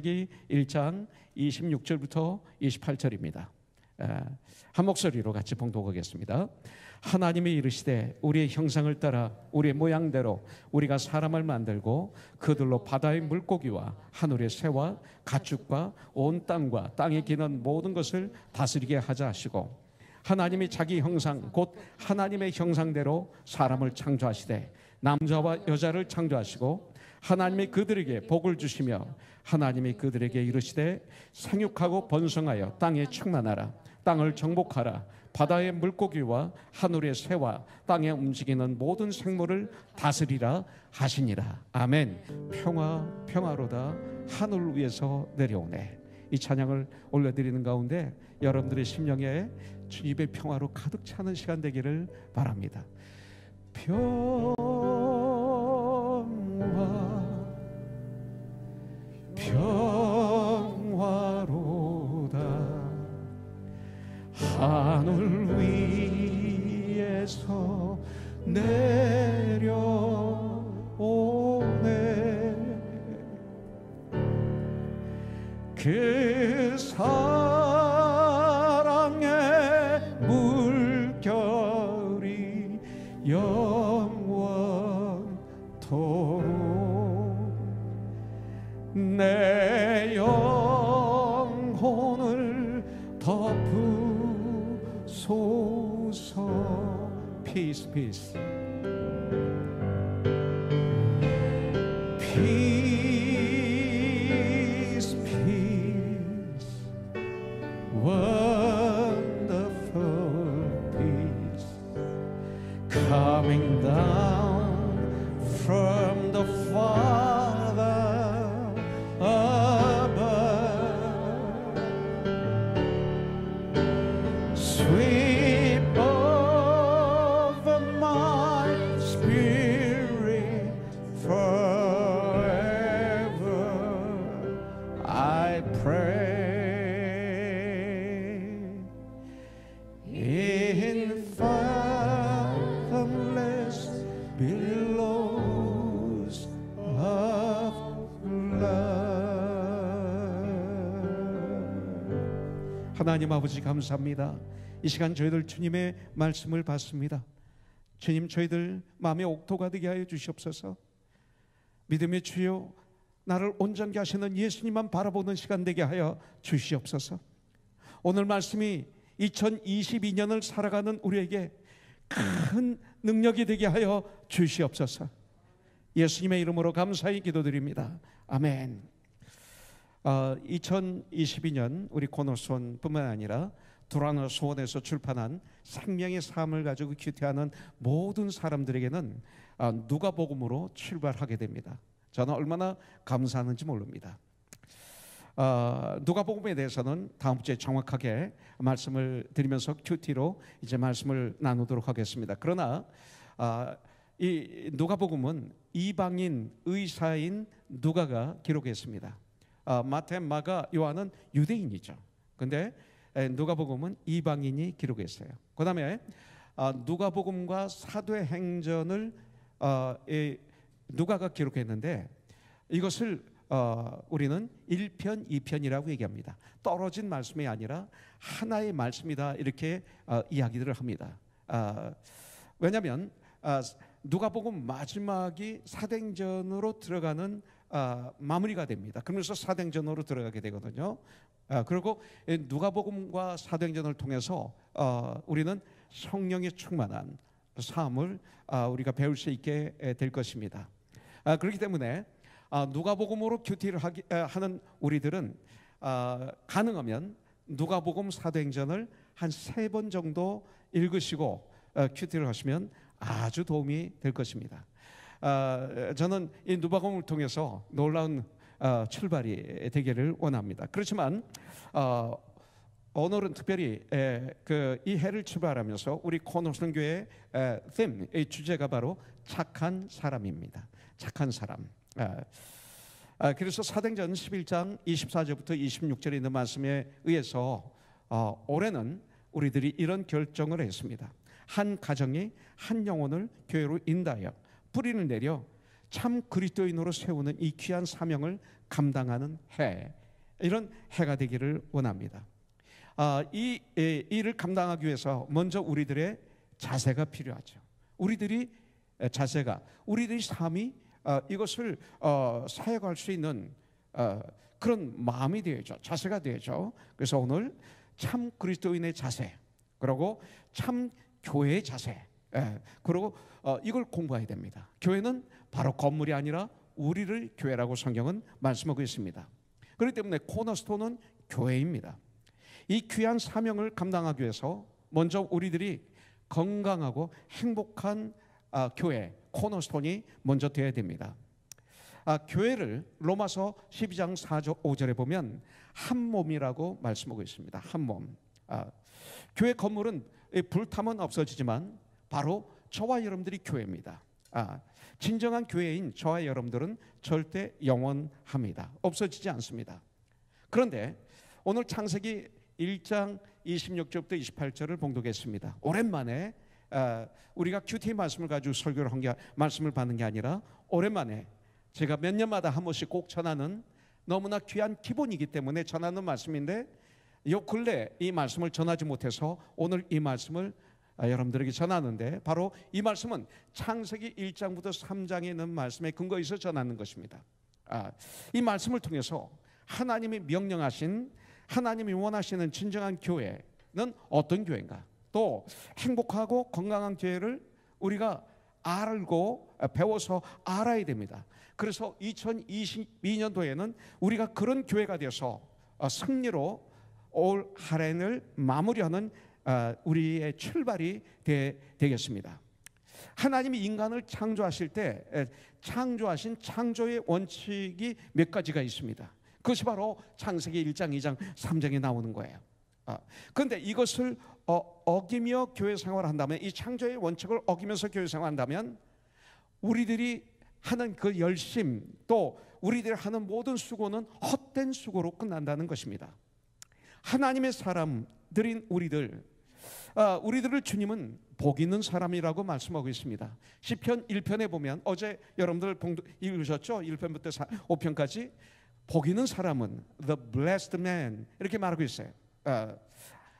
창세기 1장 26절부터 28절입니다. 아, 한 목소리로 같이 봉독하겠습니다. 하나님이 이르시되 우리의 형상을 따라 우리의 모양대로 우리가 사람을 만들고 그들로 바다의 물고기와 하늘의 새와 가축과 온 땅과 땅에 기는 모든 것을 다스리게 하자 하시고 하나님이 자기 형상 곧 하나님의 형상대로 사람을 창조하시되 남자와 여자를 창조하시고 하나님이 그들에게 복을 주시며 하나님이 그들에게 이르시되 생육하고 번성하여 땅에 충만하라 땅을 정복하라 바다의 물고기와 하늘의 새와 땅에 움직이는 모든 생물을 다스리라 하시니라 아멘 평화 평화로다 하늘 위에서 내려오네 이 찬양을 올려드리는 가운데 여러분들의 심령에 주님의 평화로 가득 차는 시간 되기를 바랍니다 평 the fire. 하나님 아버지 감사합니다. 이 시간 저희들 주님의 말씀을 받습니다. 주님 저희들 마음에 옥토가 되게 하여 주시옵소서. 믿음의 주요 나를 온전케 하시는 예수님만 바라보는 시간 되게 하여 주시옵소서. 오늘 말씀이 2022년을 살아가는 우리에게 큰 능력이 되게 하여 주시옵소서. 예수님의 이름으로 감사히 기도드립니다. 아멘. 2022년 어, 우리 코너수원뿐만 아니라 두라노 수원에서 출판한 생명의 삶을 가지고 큐티하는 모든 사람들에게는 어, 누가복음으로 출발하게 됩니다. 저는 얼마나 감사하는지 모릅니다. 어, 누가복음에 대해서는 다음 주에 정확하게 말씀을 드리면서 큐티로 이제 말씀을 나누도록 하겠습니다. 그러나 이 누가복음은 이방인 의사인 누가가 기록했습니다. 어, 마태, 마가, 요한은 유대인이죠. 근데 누가복음은 이방인이 기록했어요. 그다음에 어, 누가복음과 사도행전을 어, 누가가 기록했는데 이것을 우리는 1편, 2편이라고 얘기합니다. 떨어진 말씀이 아니라 하나의 말씀이다. 이렇게 이야기들을 합니다. 왜냐하면 누가복음 마지막이 사도행전으로 들어가는 아, 마무리가 됩니다. 그러면서 사도행전으로 들어가게 되거든요. 아, 그리고 누가복음과 사도행전을 통해서 어, 우리는 성령이 충만한 삶을 아, 우리가 배울 수 있게 될 것입니다. 그렇기 때문에 누가복음으로 큐티를 하는 우리들은 가능하면 누가복음 사도행전을 한 세 번 정도 읽으시고 어, 큐티를 하시면 아주 도움이 될 것입니다. 아, 저는 이 누바공을 통해서 놀라운 아, 출발이 되기를 원합니다. 그렇지만 아, 오늘은 특별히 그이 해를 출발하면서 우리 코노선 교의 팀, 이 주제가 바로 착한 사람입니다. 착한 사람. 그래서 사행전 11장 24절부터 26절에 있는 말씀에 의해서 어, 올해는 우리들이 이런 결정을 했습니다. 한 가정이 한 영혼을 교회로 인도여 뿌리를 내려 참 그리스도인으로 세우는 이 귀한 사명을 감당하는 해 이런 해가 되기를 원합니다. 아, 이 에, 일을 감당하기 위해서 먼저 우리들의 자세가 필요하죠. 우리들이 자세가 우리들의 삶이 어, 이것을 어, 사역할 수 있는 어, 그런 마음이 되죠. 자세가 되죠. 그래서 오늘 참 그리스도인의 자세 그리고 참 교회의 자세 예, 그리고 어, 이걸 공부해야 됩니다. 교회는 바로 건물이 아니라 우리를 교회라고 성경은 말씀하고 있습니다. 그렇기 때문에 코너스톤은 교회입니다. 이 귀한 사명을 감당하기 위해서 먼저 우리들이 건강하고 행복한 아, 교회 코너스톤이 먼저 되어야 됩니다. 아, 교회를 로마서 12장 4절 5절에 보면 한 몸이라고 말씀하고 있습니다. 한 몸. 아, 교회 건물은 불타면 없어지지만 바로 저와 여러분들이 교회입니다. 아, 진정한 교회인 저와 여러분들은 절대 영원합니다. 없어지지 않습니다. 그런데 오늘 창세기 1장 26절부터 28절을 봉독했습니다. 오랜만에 아, 우리가 큐티 말씀을 가지고 설교를 한 게 말씀을 받는 게 아니라 오랜만에 제가 몇 년마다 한 번씩 꼭 전하는 너무나 귀한 기본이기 때문에 전하는 말씀인데 요 근래 이 말씀을 전하지 못해서 오늘 이 말씀을 아, 여러분들에게 전하는데 바로 이 말씀은 창세기 1장부터 3장에 있는 말씀에 근거해서 전하는 것입니다. 아, 이 말씀을 통해서 하나님이 명령하신 하나님이 원하시는 진정한 교회는 어떤 교회인가? 또 행복하고 건강한 교회를 우리가 알고 아, 배워서 알아야 됩니다. 그래서 2022년도에는 우리가 그런 교회가 되어서 어, 승리로 올 하랜을 마무리하는 아, 우리의 출발이 되, 겠습니다 하나님이 인간을 창조하실 때 창조하신 창조의 원칙이 몇 가지가 있습니다. 그것이 바로 창세기 1장, 2장, 3장에 나오는 거예요. 아, 그런데 이것을 어, 기며 교회 생활을 한다면 이 창조의 원칙을 어기면서 교회 생활 한다면 우리들이 하는 그 열심 또 우리들이 하는 모든 수고는 헛된 수고로 끝난다는 것입니다. 하나님의 사람들인 우리들 아, 우리들을 주님은 복 있는 사람이라고 말씀하고 있습니다. 시편 1편에 보면 어제 여러분들 읽으셨죠? 1편부터 5편까지 복 있는 사람은 the blessed man 이렇게 말하고 있어요. 아,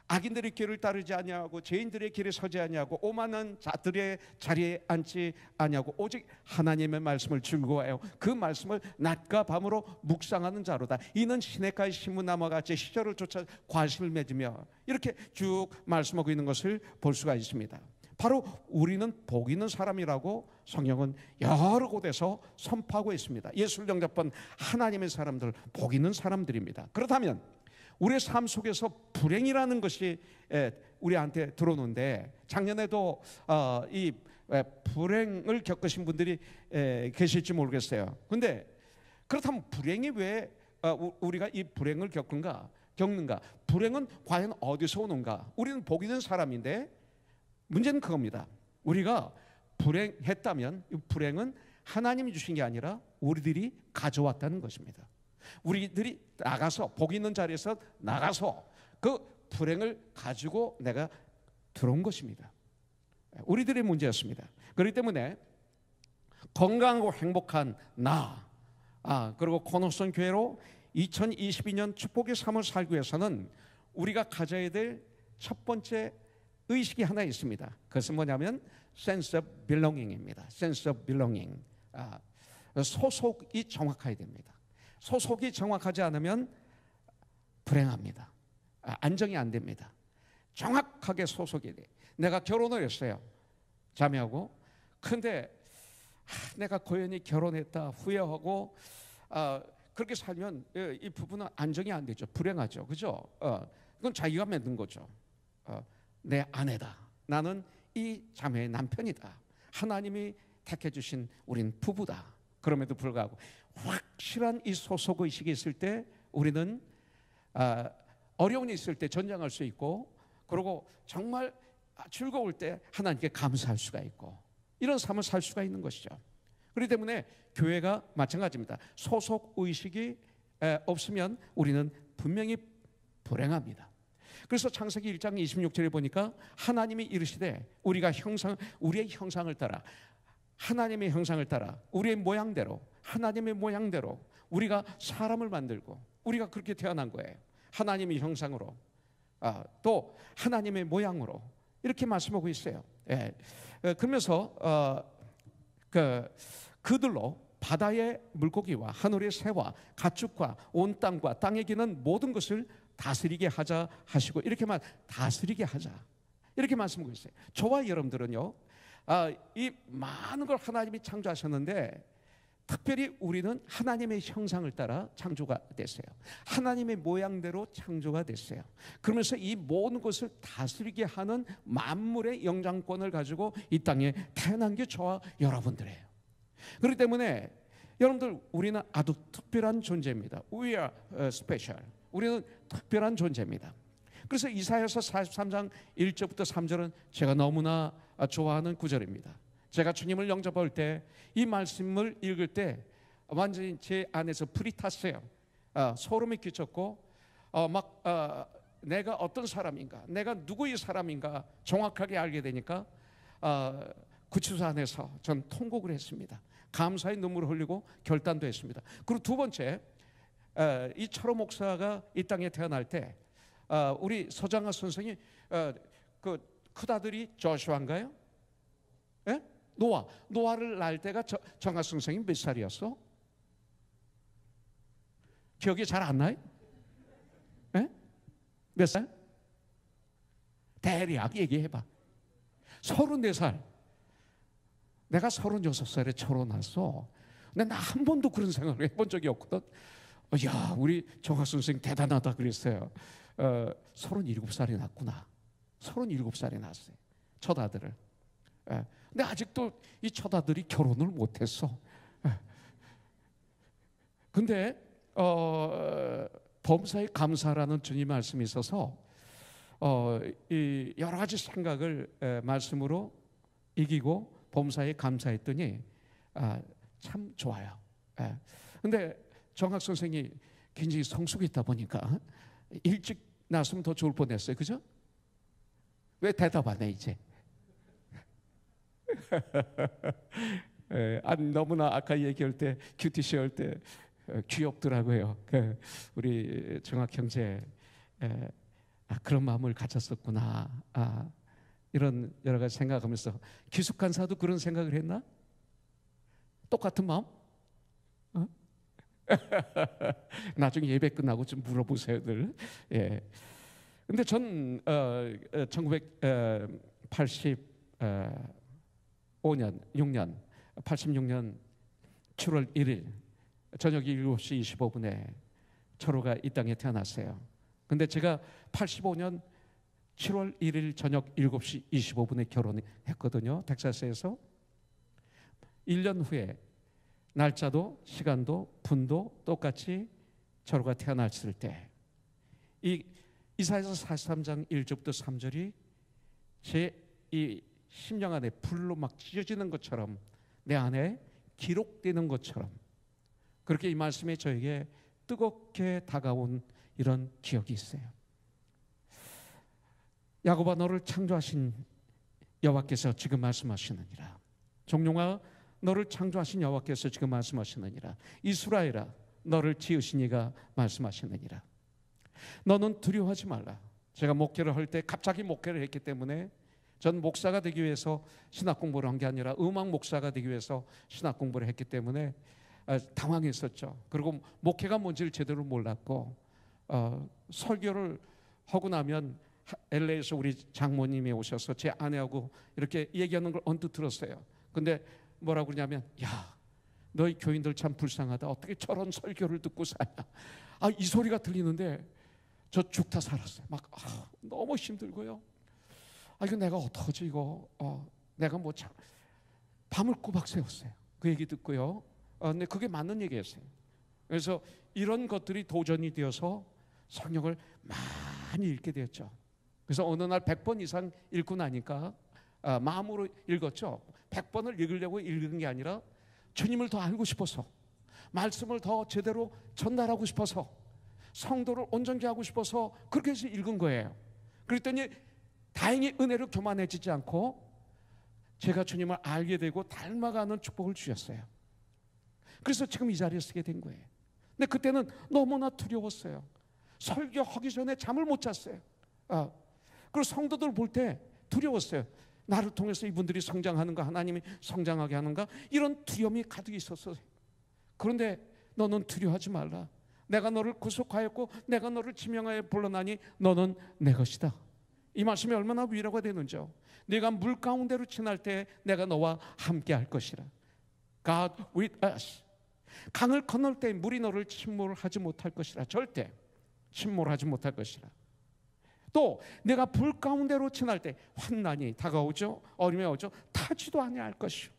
악인들의 길을 따르지 아니하고 죄인들의 길에 서지 아니하고 오만한 자들의 자리에 앉지 아니하고 오직 하나님의 말씀을 즐거워해요. 그 말씀을 낮과 밤으로 묵상하는 자로다. 이는 시내가의 신문나무 같이 시절을 쫓아 관심을 맺으며 이렇게 쭉 말씀하고 있는 것을 볼 수가 있습니다. 바로 우리는 복 있는 사람이라고 성경은 여러 곳에서 선포하고 있습니다. 예술 영접번 하나님의 사람들 복 있는 사람들입니다. 그렇다면 우리의 삶 속에서 불행이라는 것이 우리한테 들어오는데 작년에도 어, 이 불행을 겪으신 분들이 계실지 모르겠어요. 근데 그렇다면 불행이 왜 어, 우리가 이 불행을 겪은가? 겪는가? 불행은 과연 어디서 오는가? 우리는 복 있는 사람인데 문제는 그겁니다. 우리가 불행했다면 불행은 하나님이 주신 게 아니라 우리들이 가져왔다는 것입니다. 우리들이 나가서 복 있는 자리에서 나가서 그 불행을 가지고 내가 들어온 것입니다. 우리들의 문제였습니다. 그렇기 때문에 건강하고 행복한 나, 아, 그리고 코노선 교회로 2022년 축복의 삶을 살기 위해서는 우리가 가져야 될 첫 번째 의식이 하나 있습니다. 그것은 뭐냐면 sense of belonging입니다. sense of belonging. 아, 소속이 정확해야 됩니다. 소속이 정확하지 않으면 불행합니다. 아, 안정이 안 됩니다. 정확하게 소속이 돼. 내가 결혼을 했어요. 자매하고. 근데 아, 내가 고연히 결혼했다 후회하고 아, 그렇게 살면 예, 이 부분은 안정이 안 되죠. 불행하죠. 그죠? 어, 그건 자기가 만든 거죠. 어, 내 아내다. 나는 이 자매의 남편이다. 하나님이 택해 주신 우린 부부다. 그럼에도 불구하고 확 확실한 이 소속 의식이 있을 때 우리는 아, 어려움이 있을 때전쟁할수 있고 그리고 정말 즐거울 때 하나님께 감사할 수가 있고 이런 삶을 살 수가 있는 것이죠. 그렇기 때문에 교회가 마찬가지입니다. 소속 의식이 없으면 우리는 분명히 불행합니다. 그래서 창세기 1장 26절에 보니까 하나님이 이르시되 우리가 형상 우리의 형상을 따라 하나님의 형상을 따라 우리의 모양대로 하나님의 모양대로 우리가 사람을 만들고 우리가 그렇게 태어난 거예요. 하나님의 형상으로 아, 또 하나님의 모양으로 이렇게 말씀하고 있어요. 예. 어, 그러면서 어, 그 그들로 바다의 물고기와 하늘의 새와 가축과 온 땅과 땅에 기는 모든 것을 다스리게 하자 하시고 이렇게만 다스리게 하자 이렇게 말씀하고 있어요. 저와 여러분들은요, 아, 이 많은 걸 하나님이 창조하셨는데 특별히 우리는 하나님의 형상을 따라 창조가 됐어요. 하나님의 모양대로 창조가 됐어요. 그러면서 이 모든 것을 다스리게 하는 만물의 영장권을 가지고 이 땅에 태어난 게 저와 여러분들이에요. 그렇기 때문에 여러분들 우리는 아주 특별한 존재입니다. We are 어, special. 우리는 특별한 존재입니다. 그래서 이사야서 43장 1절부터 3절은 제가 너무나 아, 좋아하는 구절입니다. 제가 주님을 영접할 때 이 말씀을 읽을 때 완전히 제 안에서 불이 탔어요. 어, 소름이 끼쳤고 어, 막 어, 내가 어떤 사람인가, 내가 누구의 사람인가 정확하게 알게 되니까 어, 구치소 안에서 전 통곡을 했습니다. 감사의 눈물을 흘리고 결단도 했습니다. 그리고 두 번째 어, 이 철호 목사가 이 땅에 태어날 때 어, 우리 서장아 선생이 그크다들이 조슈아인가요? 노아. 노아를 낳을 때가 정하 선생님 몇 살이었어? 기억이 잘 안 나요? 에? 예? 몇 살? 대략 얘기해봐. 34살. 내가 36살에 철혼했어. 근데 나 한 번도 그런 생각을 해본 적이 없거든. 어, 야, 우리 정학 선생 대단하다 그랬어요. 어, 37살이 났구나. 37살이 났어요. 첫 아들을. 예, 근데 아직도 이 처다들이 결혼을 못했어. 예. 근데 어, 범사의 감사라는 주님 말씀이 있어서 어, 이 여러 가지 생각을 에, 말씀으로 이기고 범사에 감사했더니 아, 참 좋아요. 에. 예. 근데 정학 선생이 굉장히 성숙했다 보니까 일찍 낳았으면 더 좋을 뻔했어요. 그죠? 왜 대답 하네 이제? 아, 너무나 아까 얘기할 때 큐티쇼 할때 어, 귀엽더라고요. 그 우리 정학 형제 예, 아, 그런 마음을 가졌었구나. 아, 이런 여러 가지 생각하면서 기숙한 사도 그런 생각을 했나? 똑같은 마음? 어? 나중에 예배 끝나고 좀 물어보세요들. 예. 근데 전 어, 1980 어, 어 5년, 6년, 86년 7월 1일 저녁 7시 25분에 철호가 이 땅에 태어났어요. 근데 제가 85년 7월 1일 저녁 7시 25분에 결혼했거든요. 텍사스에서. 1년 후에 날짜도 시간도 분도 똑같이 철호가 태어났을 때이 이사에서 43장 1절부터 3절이 제이 심장 안에 불로 막 찢어지는 것처럼 내 안에 기록되는 것처럼 그렇게 이 말씀에 저에게 뜨겁게 다가온 이런 기억이 있어요. 야고바 너를 창조하신 여호와께서 지금 말씀하시느니라. 종룡아 너를 창조하신 여호와께서 지금 말씀하시느니라. 이스라엘아 너를 지으신 이가 말씀하시느니라. 너는 두려워하지 말라. 제가 목회를 할 때 갑자기 목회를 했기 때문에 전 목사가 되기 위해서 신학 공부를 한 게 아니라 음악 목사가 되기 위해서 신학 공부를 했기 때문에 어, 당황했었죠. 그리고 목회가 뭔지를 제대로 몰랐고 어, 설교를 하고 나면 LA에서 우리 장모님이 오셔서 제 아내하고 이렇게 얘기하는 걸 언뜻 들었어요. 근데 뭐라고 그러냐면 야 너희 교인들 참 불쌍하다. 어떻게 저런 설교를 듣고 사냐. 아이 소리가 들리는데 저 죽다 살았어요. 막 아, 너무 힘들고요. 아 이거 내가 어떡하지 이거 어, 내가 뭐 참 밤을 꼬박 세웠어요그 얘기 듣고요. 어, 근데 그게 맞는 얘기였어요. 그래서 이런 것들이 도전이 되어서 성경을 많이 읽게 되었죠. 그래서 어느 날 100번 이상 읽고 나니까 아, 마음으로 읽었죠. 100번을 읽으려고 읽은 게 아니라 주님을 더 알고 싶어서 말씀을 더 제대로 전달하고 싶어서 성도를 온전히 하고 싶어서 그렇게 해서 읽은 거예요. 그랬더니 다행히 은혜로 교만해지지 않고 제가 주님을 알게 되고 닮아가는 축복을 주셨어요. 그래서 지금 이 자리에 서게 된 거예요. 근데 그때는 너무나 두려웠어요. 설교하기 전에 잠을 못 잤어요. 아, 그리고 성도들 볼 때 두려웠어요. 나를 통해서 이분들이 성장하는가, 하나님이 성장하게 하는가, 이런 두려움이 가득 있었어요. 그런데 너는 두려워하지 말라. 내가 너를 구속하였고, 내가 너를 지명하여 불러나니 너는 내 것이다. 이 말씀이 얼마나 위로가 되는지요. 네가 물 가운데로 지날 때 내가 너와 함께 할 것이라. God with us. 강을 건널 때 물이 너를 침몰하지 못할 것이라. 절대 침몰하지 못할 것이라. 또 내가 불 가운데로 지날 때 환난이 다가오죠. 어림이 오죠. 타지도 아니할 것이요.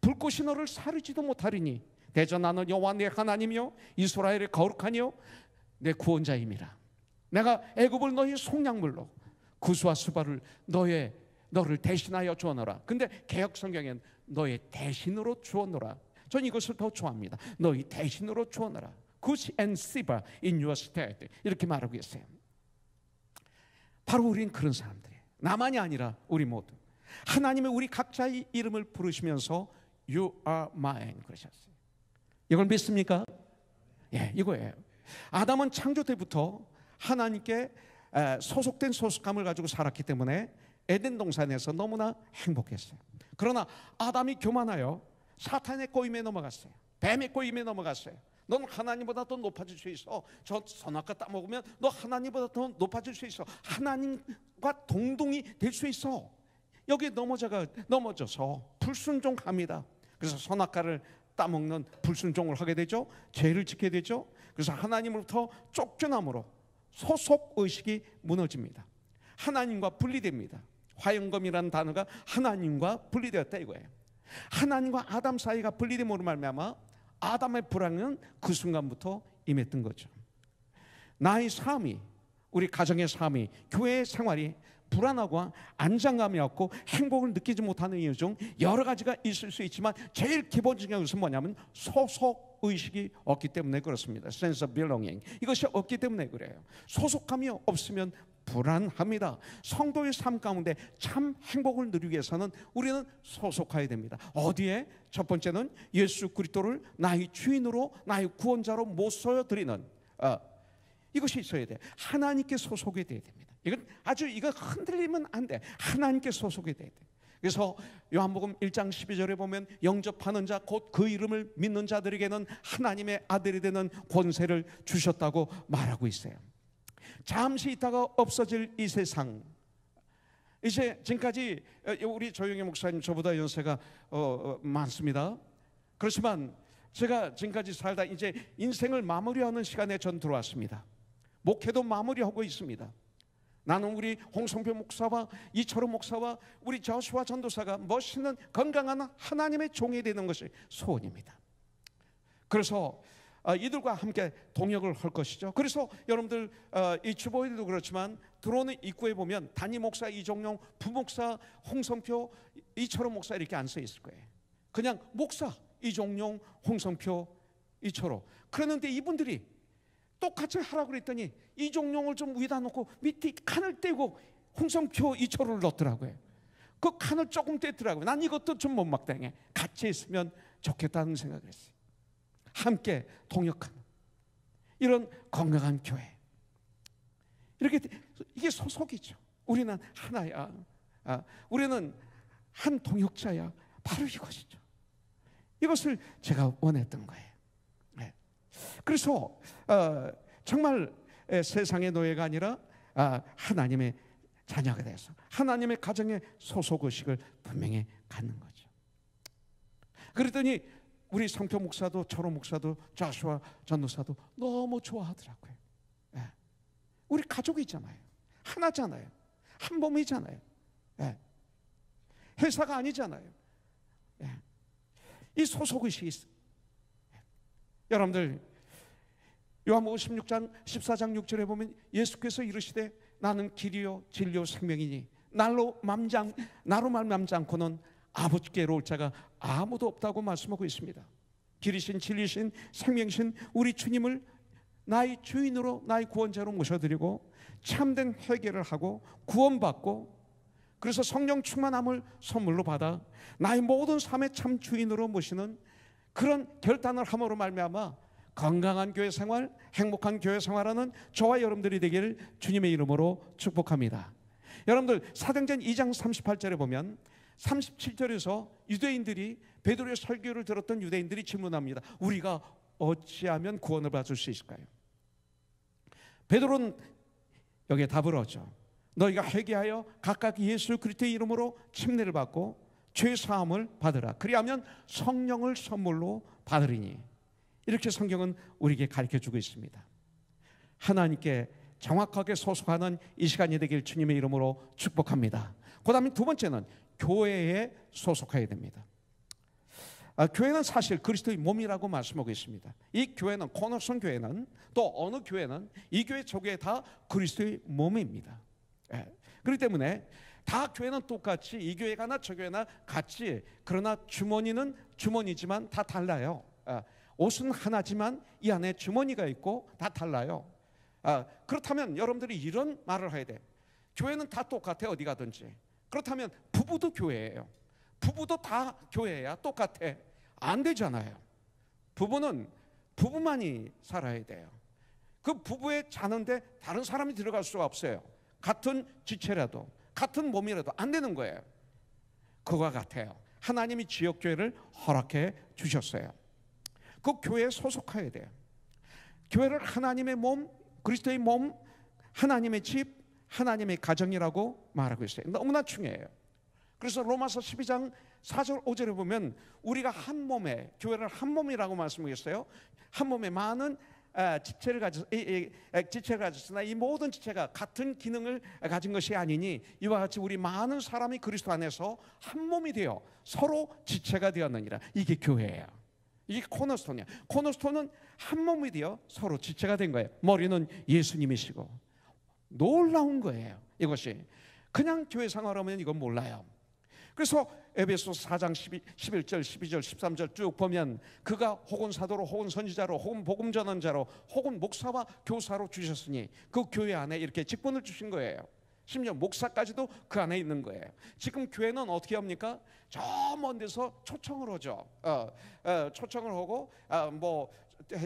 불꽃이 너를 사르지도 못하리니 대저 나는 여호와 내 하나님이요 이스라엘의 거룩하니요 내 구원자임이라. 내가 애굽을 너희 속량물로 구수와 수발을 너의 너를 대신하여 주어노라. 근데 개혁 성경엔 너의 대신으로 주어노라. 전 이것을 더 좋아합니다. 너의 대신으로 주어노라. 구 o o 시바 인유 s 스테이 i 이렇게 말하고 있어요. 바로 우린 그런 사람들이에요. 나만이 아니라 우리 모두 하나님의 우리 각자의 이름을 부르시면서 You are mine 그러셨어요. 이걸 믿습니까? 예, 이거예요. 아담은 창조 때부터 하나님께 소속된 소속감을 가지고 살았기 때문에 에덴 동산에서 너무나 행복했어요. 그러나 아담이 교만하여 사탄의 꼬임에 넘어갔어요. 뱀의 꼬임에 넘어갔어요. 넌 하나님보다 더 높아질 수 있어. 저 선악과 따먹으면 너 하나님보다 더 높아질 수 있어. 하나님과 동동이 될 수 있어. 여기 넘어져가 넘어져서 불순종합니다. 그래서 선악과를 따먹는 불순종을 하게 되죠. 죄를 짓게 되죠. 그래서 하나님으로부터 쫓겨남으로 소속 의식이 무너집니다. 하나님과 분리됩니다. 화영검이라는 단어가 하나님과 분리되었다 이거예요. 하나님과 아담 사이가 분리됨으로 말미암아 아담의 불행은 그 순간부터 임했던 거죠. 나의 삶이 우리 가정의 삶이 교회의 생활이 불안하고 안정감이 없고 행복을 느끼지 못하는 이유 중 여러 가지가 있을 수 있지만 제일 기본적인 것은 뭐냐면 소속 의식이 없기 때문에 그렇습니다. sense of belonging 이것이 없기 때문에 그래요. 소속감이 없으면 불안합니다. 성도의 삶 가운데 참 행복을 누리기 위해서는 우리는 소속해야 됩니다. 어디에? 첫 번째는 예수 그리스도를 나의 주인으로 나의 구원자로 모셔 드리는 어, 이것이 있어야 돼. 하나님께 소속이 돼야 됩니다. 이건 아주 이거 흔들리면 안 돼. 하나님께 소속이 돼야 돼. 그래서 요한복음 1장 12절에 보면 영접하는 자 곧 그 이름을 믿는 자들에게는 하나님의 아들이 되는 권세를 주셨다고 말하고 있어요. 잠시 있다가 없어질 이 세상. 이제 지금까지 어, 우리 조영희 목사님 저보다 연세가 어, 어, 많습니다. 그렇지만 제가 지금까지 살다 이제 인생을 마무리하는 시간에 전 들어왔습니다. 목회도 마무리하고 있습니다. 나는 우리 홍성표 목사와 이철호 목사와 우리 저수와 전도사가 멋있는 건강한 하나님의 종이 되는 것이 소원입니다. 그래서 아, 이들과 함께 동역을 할 것이죠. 그래서 여러분들 아, 이 주보에도 그렇지만 들어오는 입구에 보면 단임 목사 이종용, 부목사 홍성표, 이철호 목사 이렇게 안 써 있을 거예요. 그냥 목사 이종용, 홍성표, 이철호. 그러는데 이분들이 똑같이 하라고 그랬더니 이종용을 좀위다 놓고 밑에 칸을 떼고 홍성표 이초를 넣더라고요. 그 칸을 조금 떼더라고요. 난 이것도 좀 못마땅해. 같이 있으면 좋겠다는 생각을 했어요. 함께 동역하는 이런 건강한 교회. 이렇게 이게 소속이죠. 우리는 하나야. 아, 우리는 한 동역자야. 바로 이것이죠. 이것을 제가 원했던 거예요. 그래서 어, 정말 세상의 노예가 아니라 아, 하나님의 자녀가 돼서 하나님의 가정에 소속 의식을 분명히 갖는 거죠. 그랬더니 우리 성표 목사도 철호 목사도 자수와 전도사도 너무 좋아하더라고요. 예. 우리 가족이잖아요. 하나잖아요. 한 몸이잖아요. 예. 회사가 아니잖아요. 예. 이 소속 의식이 여러분들 요한복음 16장 14장 6절에 보면 예수께서 이르시되 나는 길이요 진리요 생명이니 날로 맘장 나로 말맘지 않고는 아버지께로 올 자가 아무도 없다고 말씀하고 있습니다. 길이신 진리신 생명신 우리 주님을 나의 주인으로 나의 구원자로 모셔드리고 참된 회개를 하고 구원받고 그래서 성령 충만함을 선물로 받아 나의 모든 삶의 참 주인으로 모시는 그런 결단을 함으로 말미암아 건강한 교회 생활, 행복한 교회 생활하는 저와 여러분들이 되기를 주님의 이름으로 축복합니다. 여러분들 사도전 2장 38절에 보면 37절에서 유대인들이 베드로의 설교를 들었던 유대인들이 질문합니다. 우리가 어찌하면 구원을 받을 수 있을까요? 베드로는 여기에 답을 얻죠. 너희가 회개하여 각각 예수 그리스도의 이름으로 침례를 받고 죄 사함을 받으라. 그리하면 성령을 선물로 받으리니 이렇게 성경은 우리에게 가르쳐 주고 있습니다. 하나님께 정확하게 소속하는 이 시간이 되길 주님의 이름으로 축복합니다. 그다음에 두 번째는 교회에 소속해야 됩니다. 아, 교회는 사실 그리스도의 몸이라고 말씀하고 있습니다. 이 교회는 코너성 교회는 또 어느 교회는 이 교회 저 교회 다 그리스도의 몸입니다. 예. 그렇기 때문에 다 교회는 똑같이 이 교회 가나 저 교회나 같이 그러나 주머니는 주머니지만 다 달라요. 아, 옷은 하나지만 이 안에 주머니가 있고 다 달라요. 아, 그렇다면 여러분들이 이런 말을 해야 돼. 교회는 다 똑같아 어디 가든지. 그렇다면 부부도 교회예요. 부부도 다 교회야 똑같아. 안 되잖아요. 부부는 부부만이 살아야 돼요. 그 부부에 자는데 다른 사람이 들어갈 수가 없어요. 같은 지체라도 같은 몸이라도 안 되는 거예요. 그와 같아요. 하나님이 지역 교회를 허락해 주셨어요. 그 교회에 소속해야 돼요. 교회를 하나님의 몸, 그리스도의 몸, 하나님의 집, 하나님의 가정이라고 말하고 있어요. 너무나 중요해요. 그래서 로마서 12장 4절 5절에 보면 우리가 한 몸에 교회를 한 몸이라고 말씀하겠어요. 한 몸에 많은 지체를 가졌 집체를 가졌으나 이 모든 지체가 같은 기능을 가진 것이 아니니 이와 같이 우리 많은 사람이 그리스도 안에서 한 몸이 되어 서로 지체가 되었느니라. 이게 교회예요. 이게 코너스톤이야. 코너스톤은 한 몸이 되어 서로 지체가 된 거예요. 머리는 예수님이시고 놀라운 거예요. 이것이 그냥 교회 생활하면 이건 몰라요. 그래서 에베소 4장 12, 11절, 12절, 13절 쭉 보면 그가 혹은 사도로 혹은 선지자로 혹은 복음 전환자로 혹은 목사와 교사로 주셨으니 그 교회 안에 이렇게 직분을 주신 거예요. 심지어 목사까지도 그 안에 있는 거예요. 지금 교회는 어떻게 합니까? 저 먼 데서 초청을 하죠. 어, 어, 초청을 하고 어, 뭐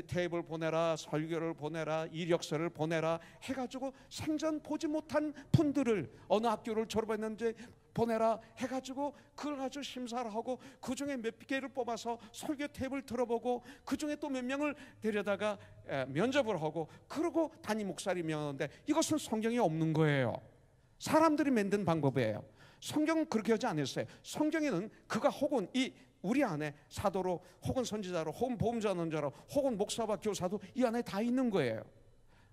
테이블 보내라, 설교를 보내라, 이력서를 보내라 해가지고 생전 보지 못한 분들을 어느 학교를 졸업했는지 보내라 해가지고 그걸 가지고 심사를 하고 그 중에 몇 개를 뽑아서 설교 탭을 들어보고 그 중에 또 몇 명을 데려다가 면접을 하고 그러고 단임 목사님이었는데 이것은 성경이 없는 거예요. 사람들이 만든 방법이에요. 성경은 그렇게 하지 않았어요. 성경에는 그가 혹은 이 우리 안에 사도로 혹은 선지자로 혹은 보험자 논자로 혹은 목사와 교사도 이 안에 다 있는 거예요.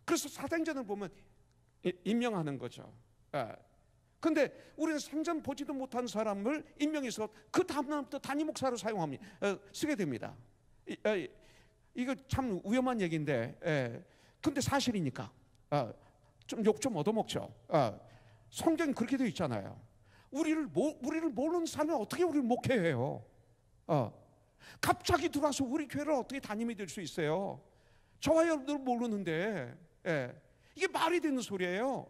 그래서 사생전을 보면 임명하는 거죠. 근데 우리는 생전 보지도 못한 사람을 임명해서 그 다음날부터 단임 목사로 사용합니다. 어, 쓰게 됩니다. 이, 어, 거참 위험한 얘기인데, 예. 근데 사실이니까 어, 좀욕 좀 얻어먹죠. 성경 그렇게 되어 있잖아요. 우리를 우리를 모르는 사람이 어떻게 우리를 목회해요? 갑자기 들어와서 우리 교회를 어떻게 담임이 될 수 있어요? 저와 여러분들 모르는데 예. 이게 말이 되는 소리예요.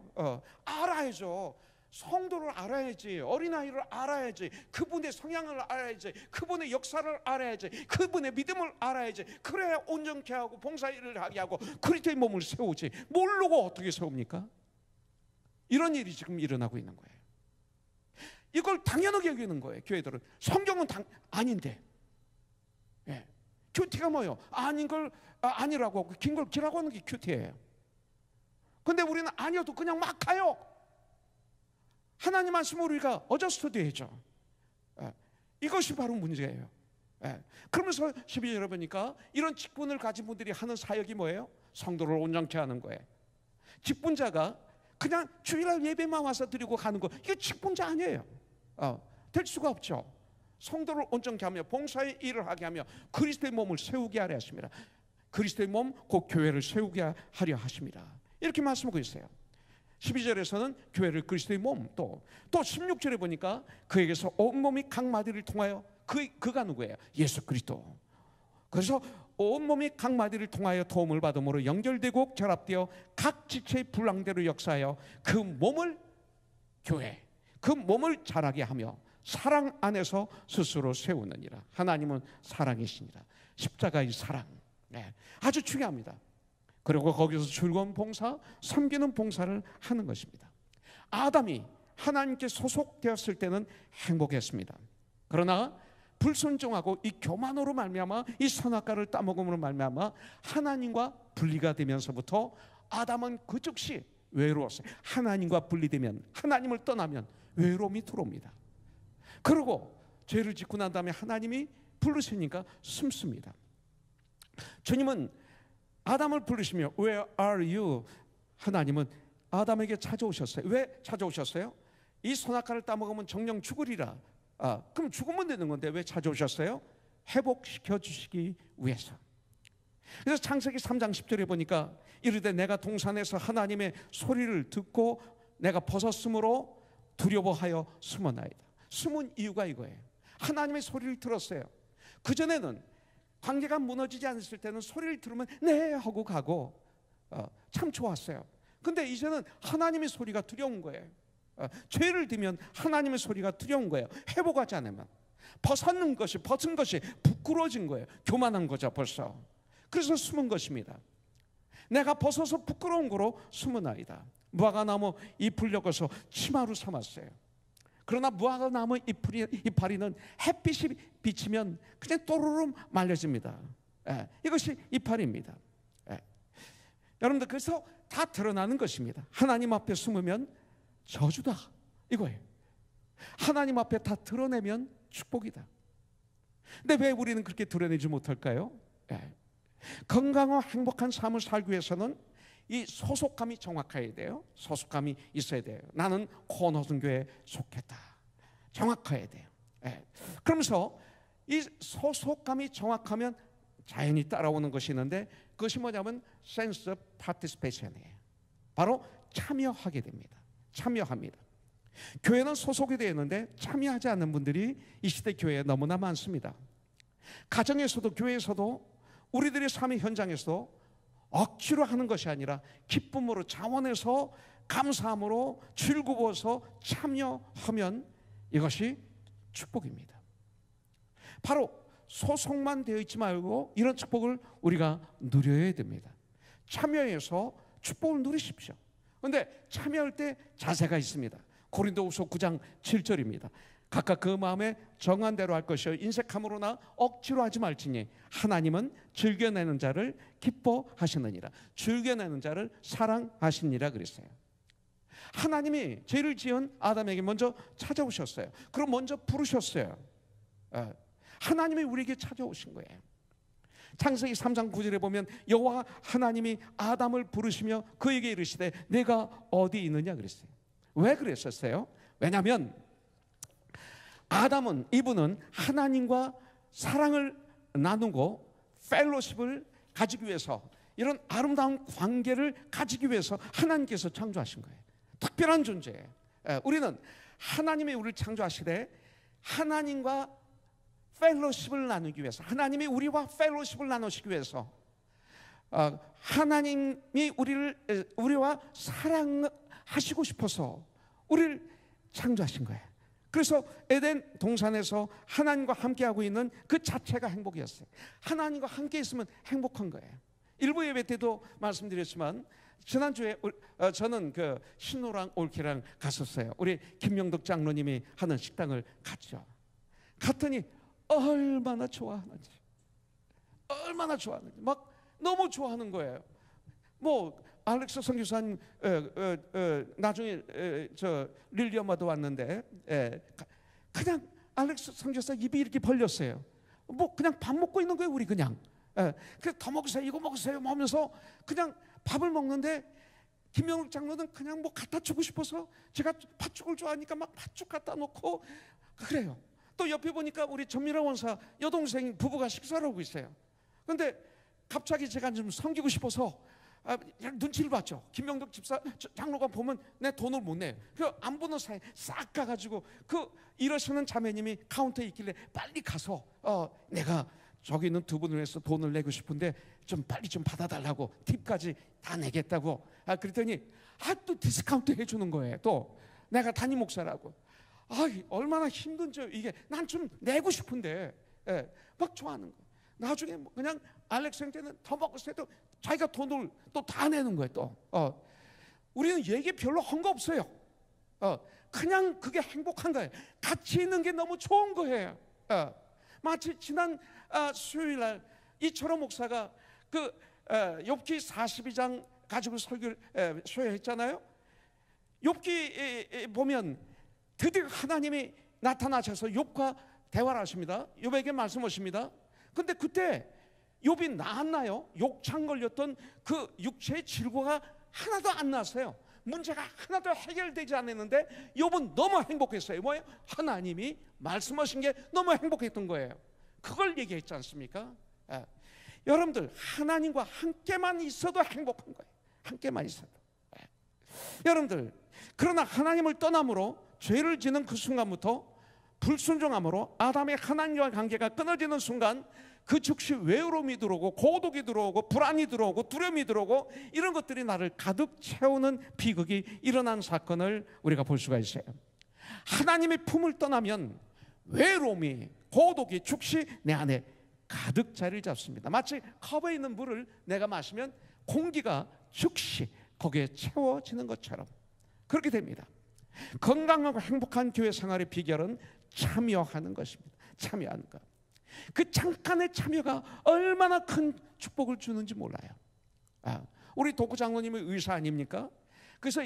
알아야죠. 성도를 알아야지. 어린아이를 알아야지. 그분의 성향을 알아야지. 그분의 역사를 알아야지. 그분의 믿음을 알아야지. 그래야 온전케 하고 봉사일을 하게 하고 그리스도의 몸을 세우지. 모르고 어떻게 세웁니까? 이런 일이 지금 일어나고 있는 거예요. 이걸 당연하게 여기는 거예요. 교회들은 성경은 당, 아닌데. 예. 큐티가 뭐요? 예 아닌 걸 아, 니라고 하고 긴 걸 기라고 하는 게 큐티예요. 근데 우리는 아니어도 그냥 막 가요. 하나님 말씀을 으 우리가 어저 스터디해죠. 예. 이것이 바로 문제예요. 예. 그러면서 12절에 보니까 이런 직분을 가진 분들이 하는 사역이 뭐예요? 성도를 온전케 하는 거예요. 직분자가 그냥 주일날 예배만 와서 드리고 가는 거 이게 직분자 아니에요. 어, 될 수가 없죠. 성도를 온전케 하며 봉사의 일을 하게 하며 그리스도의 몸을 세우게 하려 하십니다. 그리스도의 몸 곧 교회를 세우게 하려 하십니다. 이렇게 말씀하고 있어요. 12절에서는 교회를 그리스도의 몸, 또, 또 16절에 보니까 그에게서 온몸이 각 마디를 통하여 그, 그가 누구예요? 예수 그리스도. 그래서 온몸이 각 마디를 통하여 도움을 받음으로 연결되고 결합되어 각 지체의 불량대로 역사하여 그 몸을 교회, 그 몸을 자라게 하며 사랑 안에서 스스로 세우느니라. 하나님은 사랑이시니라. 십자가의 사랑. 네. 아주 중요합니다. 그리고 거기서 즐거운 봉사, 섬기는 봉사를 하는 것입니다. 아담이 하나님께 소속되었을 때는 행복했습니다. 그러나 불순종하고 이 교만으로 말미암아 이 선악과를 따먹음으로 말미암아 하나님과 분리가 되면서부터 아담은 그 즉시 외로웠어요. 하나님과 분리되면 하나님을 떠나면 외로움이 들어옵니다. 그리고 죄를 짓고 난 다음에 하나님이 부르시니까 숨습니다. 주님은 아담을 부르시며 Where are you? 하나님은 아담에게 찾아오셨어요. 왜 찾아오셨어요? 이 선악과를 따먹으면 정령 죽으리라. 아, 그럼 죽으면 되는 건데 왜 찾아오셨어요? 회복시켜 주시기 위해서. 그래서 창세기 3장 10절에 보니까 이르되 내가 동산에서 하나님의 소리를 듣고 내가 벗었으므로 두려워하여 숨어나이다. 숨은 이유가 이거예요. 하나님의 소리를 들었어요. 그전에는 관계가 무너지지 않았을 때는 소리를 들으면 네 하고 가고 어, 참 좋았어요. 근데 이제는 하나님의 소리가 두려운 거예요. 어, 죄를 들면 하나님의 소리가 두려운 거예요. 회복하지 않으면 벗었는 것이 벗은 것이 부끄러워진 거예요. 교만한 거죠 벌써. 그래서 숨은 것입니다. 내가 벗어서 부끄러운 거로 숨은 아이다. 무화과나무 잎을 엮어서 치마로 삼았어요. 그러나 무화과나무 이풀이, 이파리는 햇빛이 비치면 그냥 또르르 말려집니다. 예, 이것이 이파리입니다. 예. 여러분들 그래서 다 드러나는 것입니다. 하나님 앞에 숨으면 저주다 이거예요. 하나님 앞에 다 드러내면 축복이다. 근데 왜 우리는 그렇게 드러내지 못할까요? 예. 건강하고 행복한 삶을 살기 위해서는 이 소속감이 정확해야 돼요. 소속감이 있어야 돼요. 나는 코너슨 교에 속했다. 정확해야 돼요. 예. 그러면서 이 소속감이 정확하면 자연히 따라오는 것이 있는데 그것이 뭐냐면 센스 파티스페이션이에요. 바로 참여하게 됩니다. 참여합니다. 교회는 소속이 되어 있는데 참여하지 않는 분들이 이 시대 교회에 너무나 많습니다. 가정에서도 교회에서도 우리들의 삶의 현장에서도 억지로 하는 것이 아니라 기쁨으로 자원해서 감사함으로 즐거워서 참여하면 이것이 축복입니다. 바로 소속만 되어 있지 말고 이런 축복을 우리가 누려야 됩니다. 참여해서 축복을 누리십시오. 근데 참여할 때 자세가 있습니다. 고린도후서 9장 7절입니다. 각각 그 마음에 정한 대로 할 것이요 인색함으로나 억지로 하지 말지니 하나님은 즐겨내는 자를 기뻐하시느니라 즐겨내는 자를 사랑하시니라 그랬어요. 하나님이 죄를 지은 아담에게 먼저 찾아오셨어요. 그럼 먼저 부르셨어요. 아, 하나님이 우리에게 찾아오신 거예요. 창세기 3장 9절에 보면 여호와 하나님이 아담을 부르시며 그에게 이르시되 내가 어디 있느냐 그랬어요. 왜 그랬었어요? 왜냐하면 아담은 이분은 하나님과 사랑을 나누고 펠로십을 가지기 위해서 이런 아름다운 관계를 가지기 위해서 하나님께서 창조하신 거예요. 특별한 존재예요. 예, 우리는 하나님의 우리를 창조하시되 하나님과 펠로십을 나누기 위해서 하나님이 우리와 펠로십을 나누시기 위해서 어, 하나님이 우리를 우리와 사랑하시고 싶어서 우리를 창조하신 거예요. 그래서 에덴 동산에서 하나님과 함께하고 있는 그 자체가 행복이었어요. 하나님과 함께 있으면 행복한 거예요. 일부 예배 때도 말씀드렸지만 지난주에 어, 저는 그 신호랑 올케랑 갔었어요. 우리 김명덕 장로님이 하는 식당을 갔죠. 갔더니 얼마나 좋아하는지, 얼마나 좋아하는지 막 너무 좋아하는 거예요. 뭐 알렉스 선교사님 어, 어, 어, 나중에 어, 저 릴리엄마도 왔는데 에, 예, 그냥 알렉스 선교사 입이 이렇게 벌렸어요. 뭐 그냥 밥 먹고 있는 거예요 우리 그냥. 예, 그더 먹으세요 이거 먹으세요 뭐 하면서 그냥 밥을 먹는데 김영욱 장로는 그냥 뭐 갖다 주고 싶어서 제가 팥죽을 좋아하니까 막 팥죽 갖다 놓고 그래요. 또 옆에 보니까 우리 전미라 원사 여동생 부부가 식사를 하고 있어요. 그런데 갑자기 제가 좀 섬기고 싶어서 아, 눈치를 봤죠. 김명덕 집사 장로가 보면 내 돈을 못 내. 그안 보는 사이 싹 가가지고 그 일어서는 자매님이 카운터에 있길래 빨리 가서 어, 내가 저기 있는 두 분을 위해서 돈을 내고 싶은데 좀 빨리 좀 받아달라고 팁까지 다 내겠다고. 아 그랬더니 아또 디스카운트 해주는 거예요. 또 내가 단임 목사라고. 아 얼마나 힘든지 이게 난 좀 내고 싶은데 예, 막 좋아하는 거. 나중에 뭐 그냥 알렉스 형제는 더 먹고 싶어도 자기가 돈을 또 다 내는 거예요 또. 어. 우리는 얘기 별로 한 거 없어요. 어. 그냥 그게 행복한 거예요. 같이 있는 게 너무 좋은 거예요. 어. 마치 지난 아, 수요일 날 이철호 목사가 그 에, 어, 욥기 42장 가지고 설교를 에, 소요했잖아요. 욥기 보면 드디어 하나님이 나타나셔서 욥과 대화를 하십니다. 욥에게 말씀하십니다. 근데 그때 욥이 나았나요? 욕창 걸렸던 그 육체의 질고가 하나도 안나어요 문제가 하나도 해결되지 않았는데 욥은 너무 행복했어요. 뭐예요? 하나님이 말씀하신 게 너무 행복했던 거예요. 그걸 얘기했지 않습니까? 예. 여러분들 하나님과 함께만 있어도 행복한 거예요. 함께만 있어도. 예. 여러분들 그러나 하나님을 떠남으로 죄를 지는 그 순간부터 불순종함으로 아담의 하나님과 관계가 끊어지는 순간 그 즉시 외로움이 들어오고 고독이 들어오고 불안이 들어오고 두려움이 들어오고 이런 것들이 나를 가득 채우는 비극이 일어난 사건을 우리가 볼 수가 있어요. 하나님의 품을 떠나면 외로움이 고독이 즉시 내 안에 가득 자리를 잡습니다. 마치 컵에 있는 물을 내가 마시면 공기가 즉시 거기에 채워지는 것처럼 그렇게 됩니다. 건강하고 행복한 교회 생활의 비결은 참여하는 것입니다. 참여하는 것. 그 잠깐의 참여가 얼마나 큰 축복을 주는지 몰라요. 아, 우리 도구 장로님이 의사 아닙니까? 그래서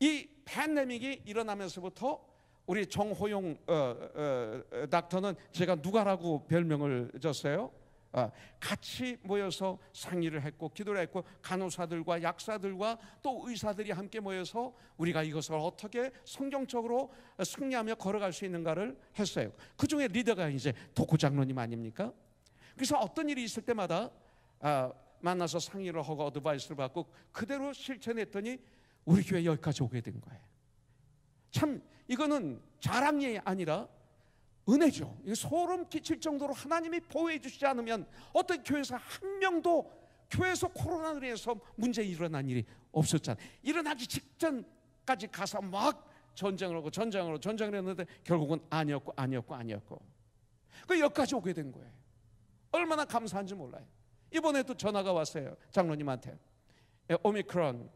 이 팬데믹이 일어나면서부터 우리 정호용 어, 어, 닥터는 제가 누가라고 별명을 줬어요? 어, 같이 모여서 상의를 했고 기도를 했고 간호사들과 약사들과 또 의사들이 함께 모여서 우리가 이것을 어떻게 성경적으로 승리하며 걸어갈 수 있는가를 했어요. 그 중에 리더가 이제 도쿠 장로님 아닙니까? 그래서 어떤 일이 있을 때마다 아, 만나서 상의를 하고 어드바이스를 받고 그대로 실천했더니 우리 교회 여기까지 오게 된 거예요. 참 이거는 자랑이 아니라 은혜죠. 소름 끼칠 정도로 하나님이 보호해 주시지 않으면 어떤 교회에서 한 명도 교회에서 코로나로 인해서 문제 일어난 일이 없었잖아요. 일어나기 직전까지 가서 막 전쟁을 하고 전쟁을 하고 전쟁을 했는데 결국은 아니었고 아니었고 아니었고 그 여기까지 오게 된 거예요. 얼마나 감사한지 몰라요. 이번에도 전화가 왔어요. 장로님한테 예, 오미크론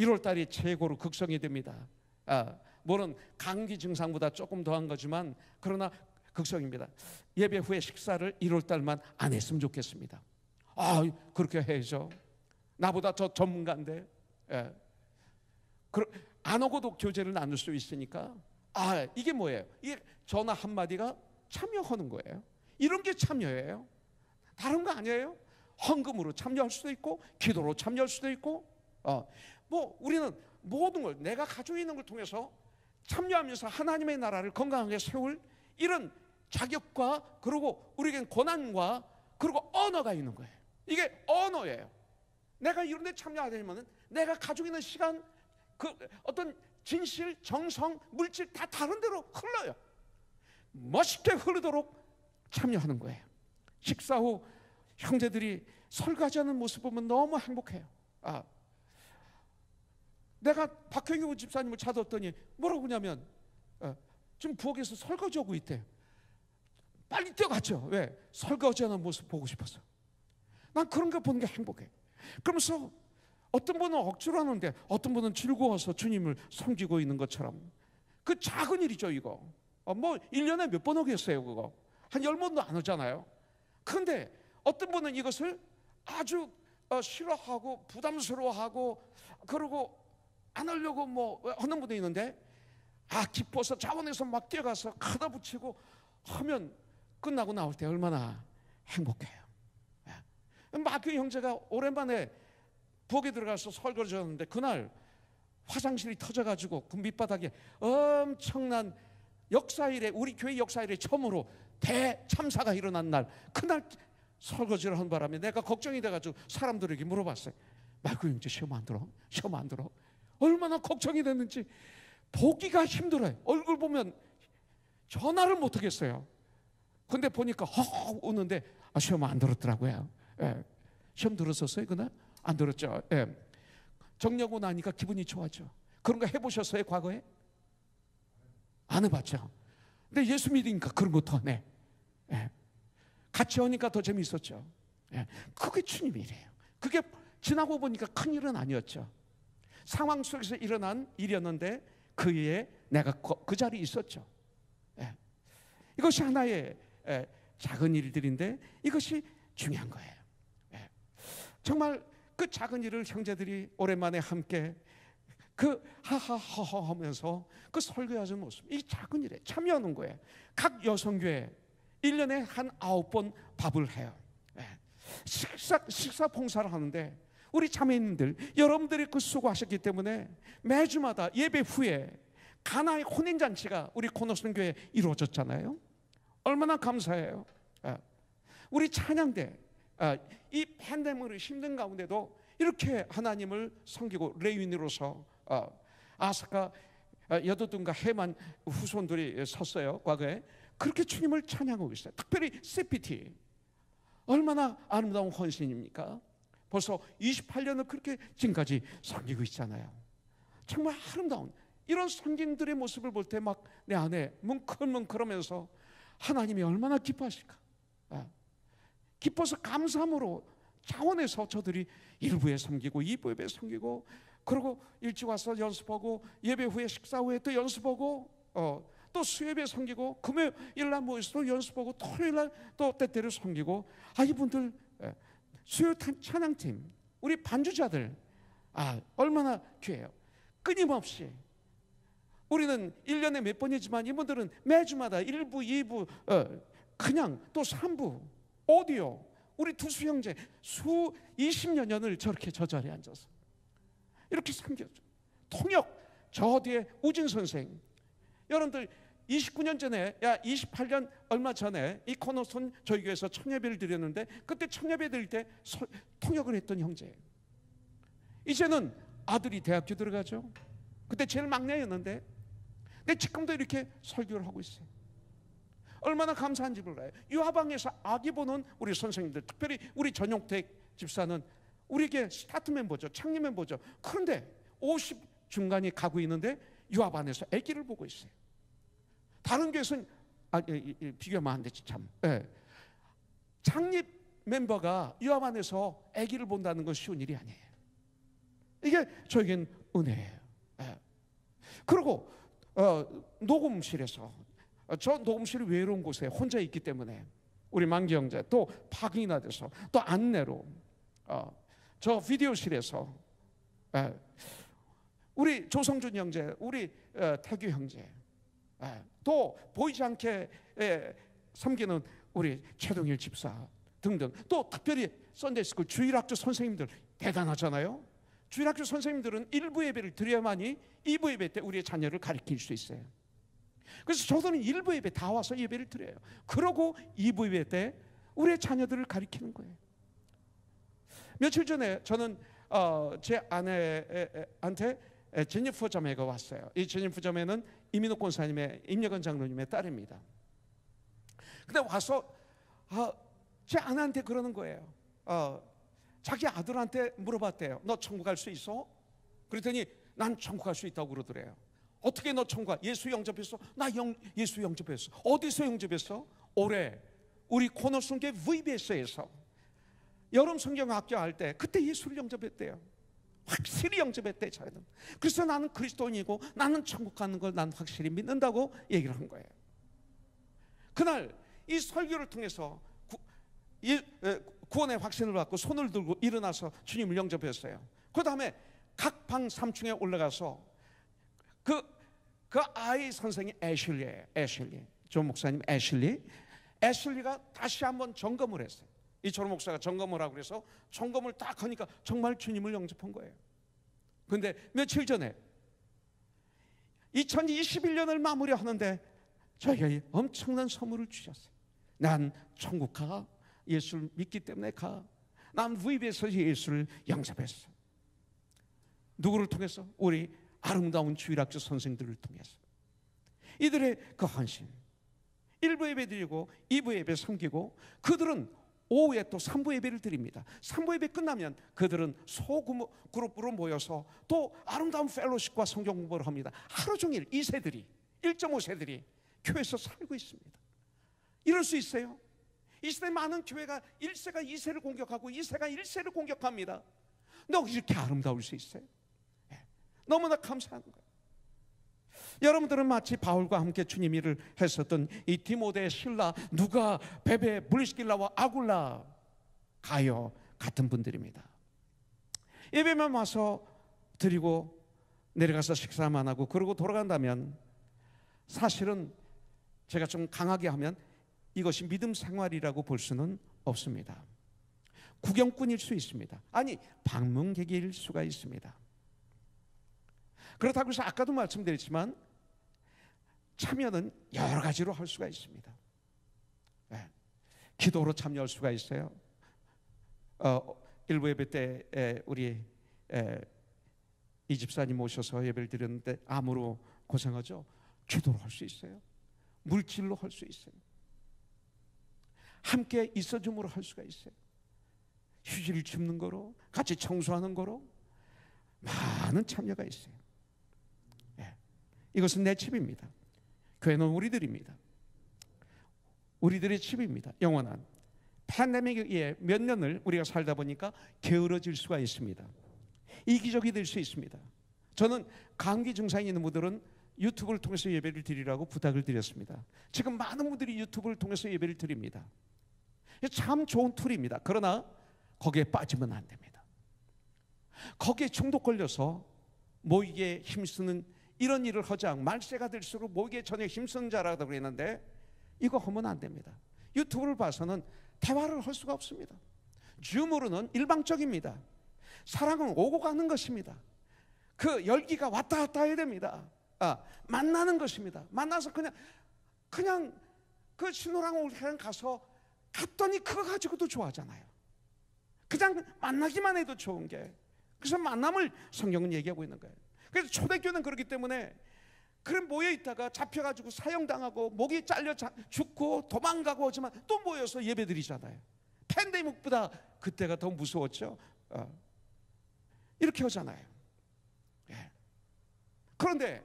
1월 달이 최고로 극성이 됩니다. 아, 물론 감기 증상보다 조금 더 한 거지만 그러나 극성입니다. 예배 후에 식사를 1월 달만 안 했으면 좋겠습니다. 아, 그렇게 해야죠. 나보다 더 전문가인데. 예. 안 오고도 교제를 나눌 수 있으니까. 아, 이게 뭐예요? 이게 전화 한마디가 참여하는 거예요. 이런 게 참여예요. 다른 거 아니에요? 헌금으로 참여할 수도 있고, 기도로 참여할 수도 있고, 어, 뭐, 우리는 모든 걸, 내가 가지고 있는 걸 통해서 참여하면서 하나님의 나라를 건강하게 세울 이런 자격과 그리고 우리에겐 권한과 그리고 언어가 있는 거예요. 이게 언어예요. 내가 이런 데참여하려면 내가 가지고 있는 시간, 그 어떤 진실, 정성, 물질 다 다른 데로 흘러요. 멋있게 흐르도록 참여하는 거예요. 식사 후 형제들이 설거지하는 모습 보면 너무 행복해요. 아, 내가 박형규 집사님을 찾았더니 뭐라고 그러냐면 어, 지금 부엌에서 설거지하고 있대. 빨리 뛰어갔죠. 왜? 설거지하는 모습 보고 싶어서난 그런 거 보는 게 행복해. 그러면서 어떤 분은 억지로 하는데 어떤 분은 즐거워서 주님을 섬기고 있는 것처럼 그 작은 일이죠 이거. 어, 뭐 1년에 몇 번 오겠어요 그거. 한 10번도 안 오잖아요. 근데 어떤 분은 이것을 아주 어, 싫어하고 부담스러워하고 그리고 안 하려고 뭐 하는 분도 있는데 아 기뻐서 자원해서 막 뛰어가서 가다 붙이고 하면 끝나고 나올 때 얼마나 행복해요. 예. 마교 형제가 오랜만에 부엌에 들어가서 설거지 하는데 그날 화장실이 터져가지고 그 밑바닥에 엄청난 역사일에 우리 교회 역사일에 처음으로 대참사가 일어난 날 그날 설거지를 한 바람에 내가 걱정이 돼가지고 사람들에게 물어봤어요. 마교 형제 시험 안 들어? 시험 안 들어? 얼마나 걱정이 됐는지 보기가 힘들어요. 얼굴 보면 전화를 못 하겠어요. 근데 보니까 허 우는데 아, 시험 안 들었더라고요. 예. 시험 들었었어요 그날 안 들었죠. 예. 정리하고 나니까 기분이 좋아져. 그런 거 해보셨어요 과거에? 안 해봤죠. 근데 예수 믿으니까 그런 것도 하네. 예. 같이 하니까 더 재미있었죠. 예. 그게 주님이래요. 그게 지나고 보니까 큰 일은 아니었죠. 상황 속에서 일어난 일이었는데 그에 내가 그, 그 자리에 있었죠. 예. 이것이 하나의 예, 작은 일들인데 이것이 중요한 거예요. 예. 정말 그 작은 일을 형제들이 오랜만에 함께 그 하하하하 하면서 그 설교하는 모습, 이 작은 일에 참여하는 거예요. 각 여성교회 1년에 한 아홉 번 밥을 해요. 예. 식사, 식사 봉사를 하는데 우리 자매님들, 여러분들이 그 수고하셨기 때문에 매주마다 예배 후에 가나의 혼인잔치가 우리 코너선교에 이루어졌잖아요. 얼마나 감사해요. 아, 우리 찬양대, 아, 이 팬데믹으로 힘든 가운데도 이렇게 하나님을 섬기고 레윈으로서 아, 아사카 여도둔과 해만 후손들이 섰어요. 과거에 그렇게 주님을 찬양하고 있어요. 특별히 CPT 얼마나 아름다운 헌신입니까? 벌써 28년을 그렇게 지금까지 섬기고 있잖아요. 정말 아름다운 이런 성인들의 모습을 볼 때 막 내 안에 뭉클뭉클하면서 하나님이 얼마나 기뻐하실까. 예. 기뻐서 감사함으로 차원에서 저들이 일부에 섬기고 2부에 섬기고 그리고 일찍 와서 연습하고 예배 후에 식사 후에 또 연습하고 어, 또수요에 섬기고 금요일 날 모여서 뭐 연습하고 토요일 날 또 때때로 섬기고 아 이분들 수요 찬양팀, 우리 반주자들, 아, 얼마나 귀해요. 끊임없이. 우리는 1년에 몇 번이지만 이분들은 매주마다 1부, 2부, 어, 그냥 또 3부, 오디오. 우리 두수 형제 수 20여 년을 저렇게 저 자리에 앉아서 이렇게 섬겼죠. 통역, 저 뒤에 우진 선생. 여러분들 29년 전에 야 28년 얼마 전에 이 코너손 저희 교회에서 청예배를 드렸는데 그때 청예배 드릴 때 소, 통역을 했던 형제 이제는 아들이 대학교 들어가죠 그때 제일 막내였는데 근데 지금도 이렇게 설교를 하고 있어요 얼마나 감사한지 몰라요 유하방에서 아기 보는 우리 선생님들 특별히 우리 전용택 집사는 우리에게 스타트 멤버죠 창립 멤버죠 그런데 50 중간이 가고 있는데 유아반에서 아기를 보고 있어요 다른 교회는 아, 예, 예, 예, 비교하면 안 되지 참. 예. 창립 멤버가 요한에서 아기를 본다는 건 쉬운 일이 아니에요. 이게 저에겐 은혜예요. 예. 그리고 어, 녹음실에서 어, 저 녹음실이 외로운 곳에 혼자 있기 때문에 우리 만기 형제 또 박이나 돼서 또 안내로 어, 저 비디오실에서 예. 우리 조성준 형제, 우리 어, 태규 형제. 예. 또 보이지 않게 예, 섬기는 우리 최동일 집사 등등 또 특별히 썬데이스쿨 주일학교 선생님들 대단하잖아요. 주일학교 선생님들은 1부 예배를 드려야만이 2부 예배 때 우리의 자녀를 가르칠 수 있어요. 그래서 저들은 1부 예배 다 와서 예배를 드려요. 그러고 2부 예배 때 우리의 자녀들을 가르치는 거예요. 며칠 전에 저는 어, 제 아내한테 제니퍼 예, 자매가 왔어요. 이제니퍼 자매는 이민호 권사님의 임여건 장로님의 딸입니다. 근데 와서 아, 제 아내한테 그러는 거예요. 어, 자기 아들한테 물어봤대요. 너 천국 갈 수 있어? 그랬더니 난 천국 갈 수 있다고 그러더래요. 어떻게 너 천국 가? 예수 영접했어? 나 영, 예수 영접했어. 어디서 영접했어? 올해 우리 코너 순계 VBS에서 여름 성경학교 할 때 그때 예수를 영접했대요. 확실히 영접할 때 잘해. 그래서 나는 그리스도인이고 나는 천국 가는 걸 난 확실히 믿는다고 얘기를 한 거예요. 그날 이 설교를 통해서 구, 예, 구원의 확신을 받고 손을 들고 일어나서 주님을 영접했어요. 그 다음에 각 방 3층에 올라가서 그, 그 아이 선생이 애슐리예요. 애슐리. 조 목사님 애슐리. 애슐리가 다시 한번 점검을 했어요. 이철호 목사가 점검을 하고 그래서 점검을 딱 하니까 정말 주님을 영접한 거예요. 근데 며칠 전에 2021년을 마무리하는데 저에게 엄청난 선물을 주셨어요. 난 천국 가. 예수를 믿기 때문에 가. 난 VB에서 예수를 영접했어. 누구를 통해서? 우리 아름다운 주일학교 선생들을 통해서. 이들의 그 헌신. 1부 예배 드리고 2부 예배 섬기고 그들은 오후에 또 삼부 예배를 드립니다. 삼부 예배 끝나면 그들은 소그룹으로 모여서 또 아름다운 펠로십과 성경 공부를 합니다. 하루 종일 이 세들이 1.5세들이 교회에서 살고 있습니다. 이럴 수 있어요? 이 시대 많은 교회가 1세가 2세를 공격하고 2세가 1세를 공격합니다. 근 이렇게 아름다울 수 있어요? 예. 너무나 감사한 거예요. 여러분들은 마치 바울과 함께 주님 일을 했었던 이 디모데, 신라, 누가, 베베, 브리스길라와 아굴라, 가요 같은 분들입니다. 예배만 와서 드리고 내려가서 식사만 하고 그러고 돌아간다면 사실은 제가 좀 강하게 하면 이것이 믿음 생활이라고 볼 수는 없습니다. 구경꾼일 수 있습니다. 아니, 방문객일 수가 있습니다. 그렇다고 해서 아까도 말씀드렸지만 참여는 여러 가지로 할 수가 있습니다. 네. 기도로 참여할 수가 있어요. 어, 일부 예배 때 우리 이 집사님 오셔서 예배를 드렸는데 암으로 고생하죠. 기도로 할 수 있어요. 물질로 할 수 있어요. 함께 있어줌으로 할 수가 있어요. 휴지를 줍는 거로 같이 청소하는 거로 많은 참여가 있어요. 예. 이것은 내 집입니다. 교회는 우리들입니다. 우리들의 집입니다. 영원한. 팬데믹에 몇 년을 우리가 살다 보니까 게으러질 수가 있습니다. 이기적이 될 수 있습니다. 저는 감기 증상이 있는 분들은 유튜브를 통해서 예배를 드리라고 부탁을 드렸습니다. 지금 많은 분들이 유튜브를 통해서 예배를 드립니다. 참 좋은 툴입니다. 그러나 거기에 빠지면 안 됩니다. 거기에 중독 걸려서 모이게 힘쓰는 이런 일을 하자 말세가 될수록 목에 전혀 힘쓴 자라고 그랬는데 이거 하면 안 됩니다. 유튜브를 봐서는 대화를 할 수가 없습니다. 줌으로는 일방적입니다. 사랑은 오고 가는 것입니다. 그 열기가 왔다 갔다 해야 됩니다. 아, 만나는 것입니다. 만나서 그냥 그냥 그 신호랑 올케랑 가서 갔더니 그거 가지고도 좋아하잖아요. 그냥 만나기만 해도 좋은 게 그래서 만남을 성경은 얘기하고 있는 거예요. 그래서 초대교는 그렇기 때문에 그런 모여 있다가 잡혀가지고 사형당하고 목이 잘려 죽고 도망가고 하지만 또 모여서 예배드리잖아요. 팬데믹보다 그때가 더 무서웠죠. 어. 이렇게 하잖아요. 예. 그런데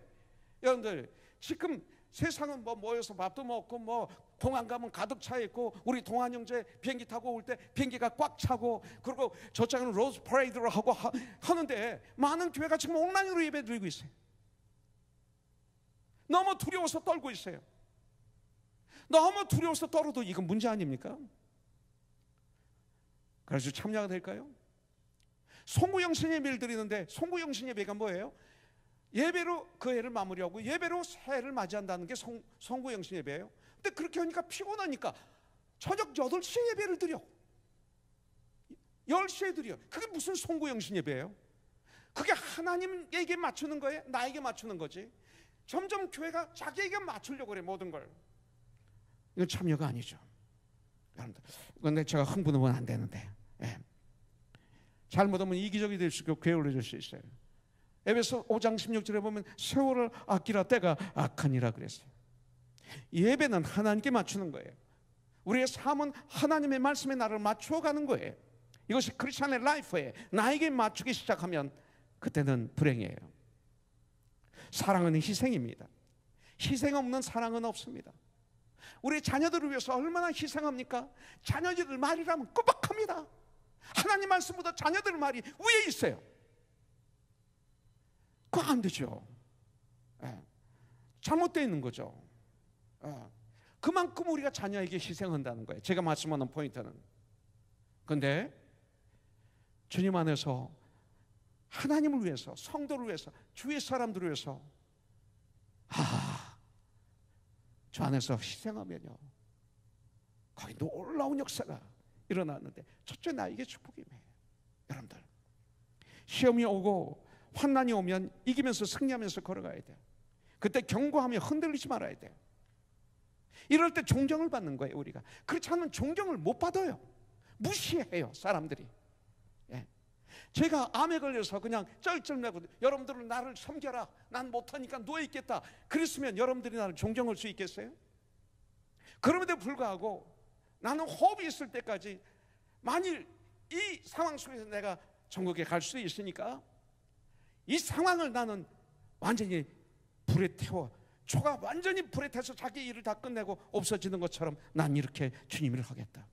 여러분들 지금 세상은 뭐 모여서 밥도 먹고 뭐 동안 가면 가득 차 있고 우리 동안 형제 비행기 타고 올 때 비행기가 꽉 차고 그리고 저쪽은 로즈 파레이드를 하고 하, 하는데 많은 교회가 지금 온라인으로 예배 드리고 있어요. 너무 두려워서 떨고 있어요. 너무 두려워서 떨어도 이건 문제 아닙니까? 그래서 참여가 될까요? 송구영신 예배를 드리는데 송구영신 예배가 뭐예요? 예배로 그 해를 마무리하고 예배로 새해를 맞이한다는 게 송구영신 예배예요. 근데 그렇게 하니까 피곤하니까 저녁 8시에 예배를 드려. 10시에 드려. 그게 무슨 송구영신 예배예요? 그게 하나님에게 맞추는 거예요? 나에게 맞추는 거지. 점점 교회가 자기에게 맞추려고 그래, 모든 걸. 이건 참여가 아니죠. 여러분들. 근데 제가 흥분하면 안 되는데. 예. 잘못하면 이기적이 될 수 있고 괴울어질 수 있어요. 에베소 5장 16절에 보면 세월을 아끼라 때가 악하니라 그랬어요. 예배는 하나님께 맞추는 거예요. 우리의 삶은 하나님의 말씀에 나를 맞추어가는 거예요. 이것이 크리스천의 라이프에 나에게 맞추기 시작하면 그때는 불행이에요. 사랑은 희생입니다. 희생 없는 사랑은 없습니다. 우리 자녀들을 위해서 얼마나 희생합니까? 자녀들 말이라면 꼬박합니다. 하나님 말씀보다 자녀들 말이 위에 있어요. 그안 거 되죠. 예. 잘못되어 있는 거죠. 어. 그만큼 우리가 자녀에게 희생한다는 거예요. 제가 말씀하는 포인트는. 근데 주님 안에서 하나님을 위해서, 성도를 위해서, 주위 사람들을 위해서, 아, 저 안에서 희생하면요. 거의 놀라운 역사가 일어나는데, 첫째 나에게 축복이에요. 여러분들. 시험이 오고, 환난이 오면 이기면서 승리하면서 걸어가야 돼. 그때 경고하며 흔들리지 말아야 돼. 이럴 때 존경을 받는 거예요, 우리가. 그렇지 않으면 존경을 못 받아요. 무시해요, 사람들이. 예. 제가 암에 걸려서 그냥 쩔쩔매고 여러분들은 나를 섬겨라. 난 못하니까 누워있겠다. 그랬으면 여러분들이 나를 존경할 수 있겠어요? 그럼에도 불구하고 나는 호흡이 있을 때까지 만일 이 상황 속에서 내가 전국에 갈 수 있으니까 이 상황을 나는 완전히 불에 태워 초가 완전히 불에 타서 자기 일을 다 끝내고 없어지는 것처럼 난 이렇게 주님을 하겠다.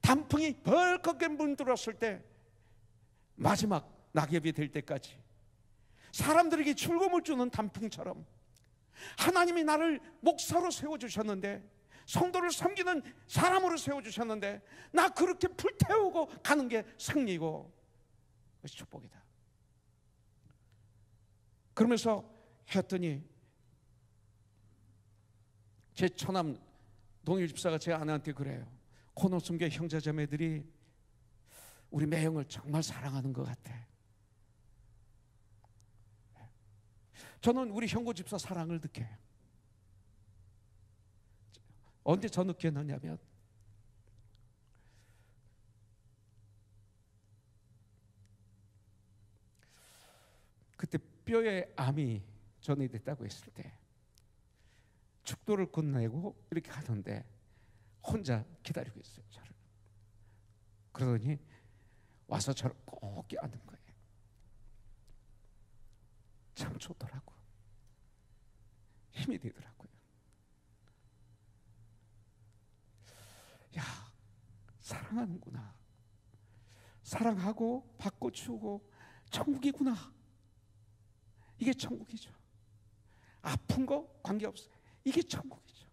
단풍이 벌겋게 문들었을 때 마지막 낙엽이 될 때까지 사람들에게 출금을 주는 단풍처럼 하나님이 나를 목사로 세워주셨는데 성도를 섬기는 사람으로 세워주셨는데 나 그렇게 불태우고 가는 게 승리고 그것이 축복이다 그러면서 했더니 제 처남 동일 집사가 제 아내한테 그래요. 코노순계 형제자매들이 우리 매형을 정말 사랑하는 것 같아. 저는 우리 형고 집사 사랑을 느껴요. 언제 저 느꼈느냐면 그때 뼈에 암이 전이됐다고 했을 때 축도를 건너고 이렇게 가던데 혼자 기다리고 있어요. 차를. 그러더니 와서 저를 꼭 껴안은 거예요. 참 좋더라고. 힘이 되더라고요. 야, 사랑하는구나. 사랑하고 받고 주고 천국이구나. 이게 천국이죠. 아픈 거 관계없어요. 이게 천국이죠.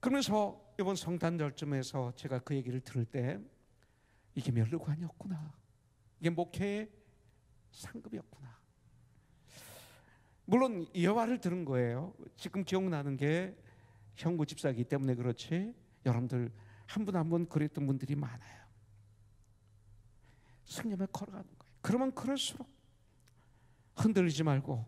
그러면서 이번 성탄절쯤에서 제가 그 얘기를 들을 때 이게 멸류관이었구나. 이게 목회의 상급이었구나. 물론 예화를 들은 거예요. 지금 기억나는 게 형구 집사기 때문에 그렇지 여러분들 한 분 한 분 그랬던 분들이 많아요. 승념에 걸어가는 거예요. 그러면 그럴수록 흔들리지 말고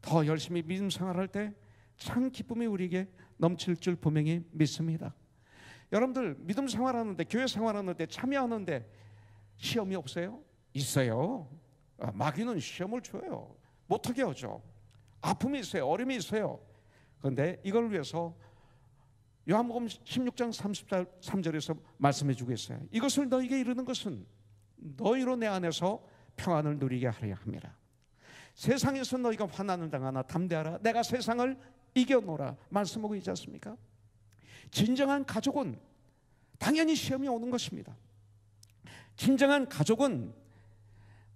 더 열심히 믿음 생활할 때 참 기쁨이 우리에게 넘칠 줄 분명히 믿습니다. 여러분들 믿음 생활하는데 교회 생활하는데 참여하는데 시험이 없어요? 있어요. 아, 마귀는 시험을 줘요. 못하게 하죠. 아픔이 있어요. 어려움이 있어요. 그런데 이걸 위해서 요한복음 16장 33절에서 말씀해 주고 있어요. 이것을 너에게 이르는 것은 너희로 내 안에서 평안을 누리게 하려 합니다. 세상에서 너희가 환난을 당하나 담대하라 내가 세상을 이겨노라 말씀하고 있지 않습니까? 진정한 가족은 당연히 시험이 오는 것입니다. 진정한 가족은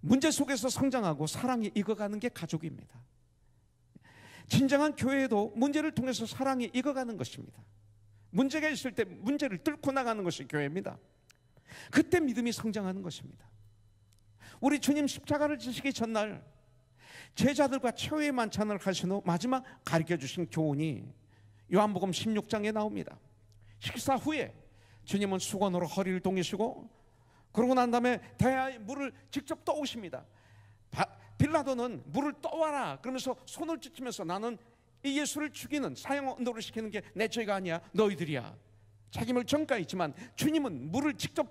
문제 속에서 성장하고 사랑이 익어가는 게 가족입니다. 진정한 교회도 문제를 통해서 사랑이 익어가는 것입니다. 문제가 있을 때 문제를 뚫고 나가는 것이 교회입니다. 그때 믿음이 성장하는 것입니다. 우리 주님 십자가를 지시기 전날 제자들과 최후의 만찬을 하신 후 마지막 가르쳐 주신 교훈이 요한복음 16장에 나옵니다. 식사 후에 주님은 수건으로 허리를 동이시고 그러고 난 다음에 대야의 물을 직접 떠오십니다. 빌라도는 물을 떠와라 그러면서 손을 찢으면서 나는 이 예수를 죽이는 사형 언도를 시키는 게 내 죄가 아니야 너희들이야. 책임을 전가했지만 주님은 물을 직접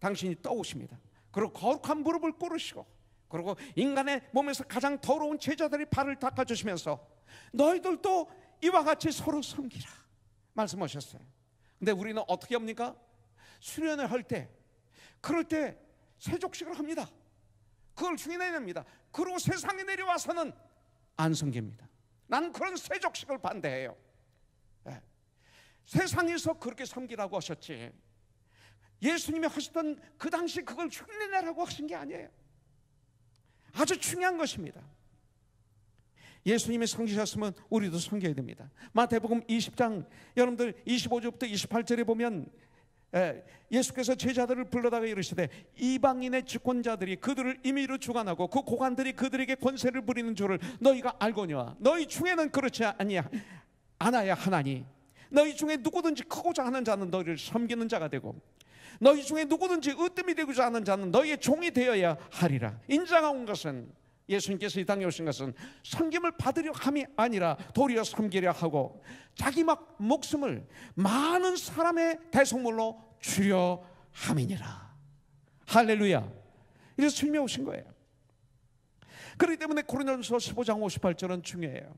당신이 떠오십니다. 그리고 거룩한 무릎을 꿇으시고 그리고 인간의 몸에서 가장 더러운 제자들이 발을 닦아주시면서 너희들도 이와 같이 서로 섬기라 말씀하셨어요. 근데 우리는 어떻게 합니까? 수련을 할 때, 그럴 때 세족식을 합니다. 그걸 주인해야됩니다 그리고 세상에 내려와서는 안 섬깁니다. 난 그런 세족식을 반대해요. 네. 세상에서 그렇게 섬기라고 하셨지. 예수님이 하셨던 그 당시 그걸 흉내내라고 하신 게 아니에요. 아주 중요한 것입니다. 예수님이 성기셨으면 우리도 성겨야 됩니다. 마태복음 20장 여러분들 25절부터 28절에 보면 예수께서 제자들을 불러다가 이르시되 이방인의 주권자들이 그들을 임의로 주관하고 그 고관들이 그들에게 권세를 부리는 줄을 너희가 알거니 너희 중에는 그렇지 아니야 않아야 하나니 너희 중에 누구든지 크고자 하는 자는 너희를 섬기는 자가 되고 너희 중에 누구든지 으뜸이 되고자 하는 자는 너희의 종이 되어야 하리라. 인자가 온 것은 예수님께서 이 땅에 오신 것은 섬김을 받으려 함이 아니라 도리어 섬기려 하고 자기 막 목숨을 많은 사람의 대속물로 주려 함이니라. 할렐루야. 이래서 주님이 오신 거예요. 그렇기 때문에 고린도전서 15장 58절은 중요해요.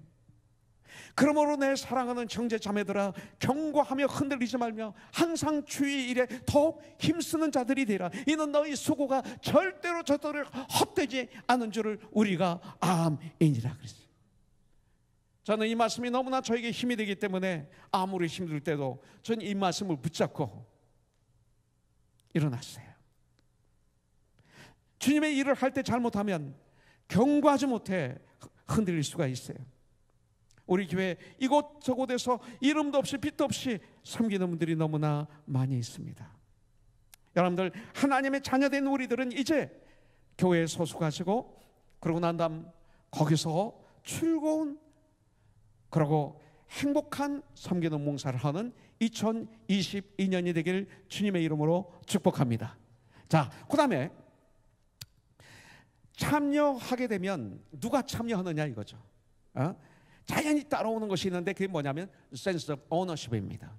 그러므로 내 사랑하는 형제 자매들아 경고하며 흔들리지 말며 항상 주의 일에 더욱 힘쓰는 자들이 되라. 이는 너희 수고가 절대로 저들을 헛되지 않은 줄을 우리가 암이니라 그랬어요. 저는 이 말씀이 너무나 저에게 힘이 되기 때문에 아무리 힘들 때도 전 이 말씀을 붙잡고 일어났어요. 주님의 일을 할 때 잘못하면 경고하지 못해 흔들릴 수가 있어요. 우리 교회 이곳 저곳에서 이름도 없이 빛도 없이 섬기는 분들이 너무나 많이 있습니다. 여러분들 하나님의 자녀된 우리들은 이제 교회에 소속하시고 그러고 난 다음 거기서 즐거운 그러고 행복한 섬기는 봉사를 하는 2022년이 되길 주님의 이름으로 축복합니다. 자, 그 다음에 참여하게 되면 누가 참여하느냐 이거죠. 어? 자연히 따라오는 것이 있는데 그게 뭐냐면 sense of ownership입니다.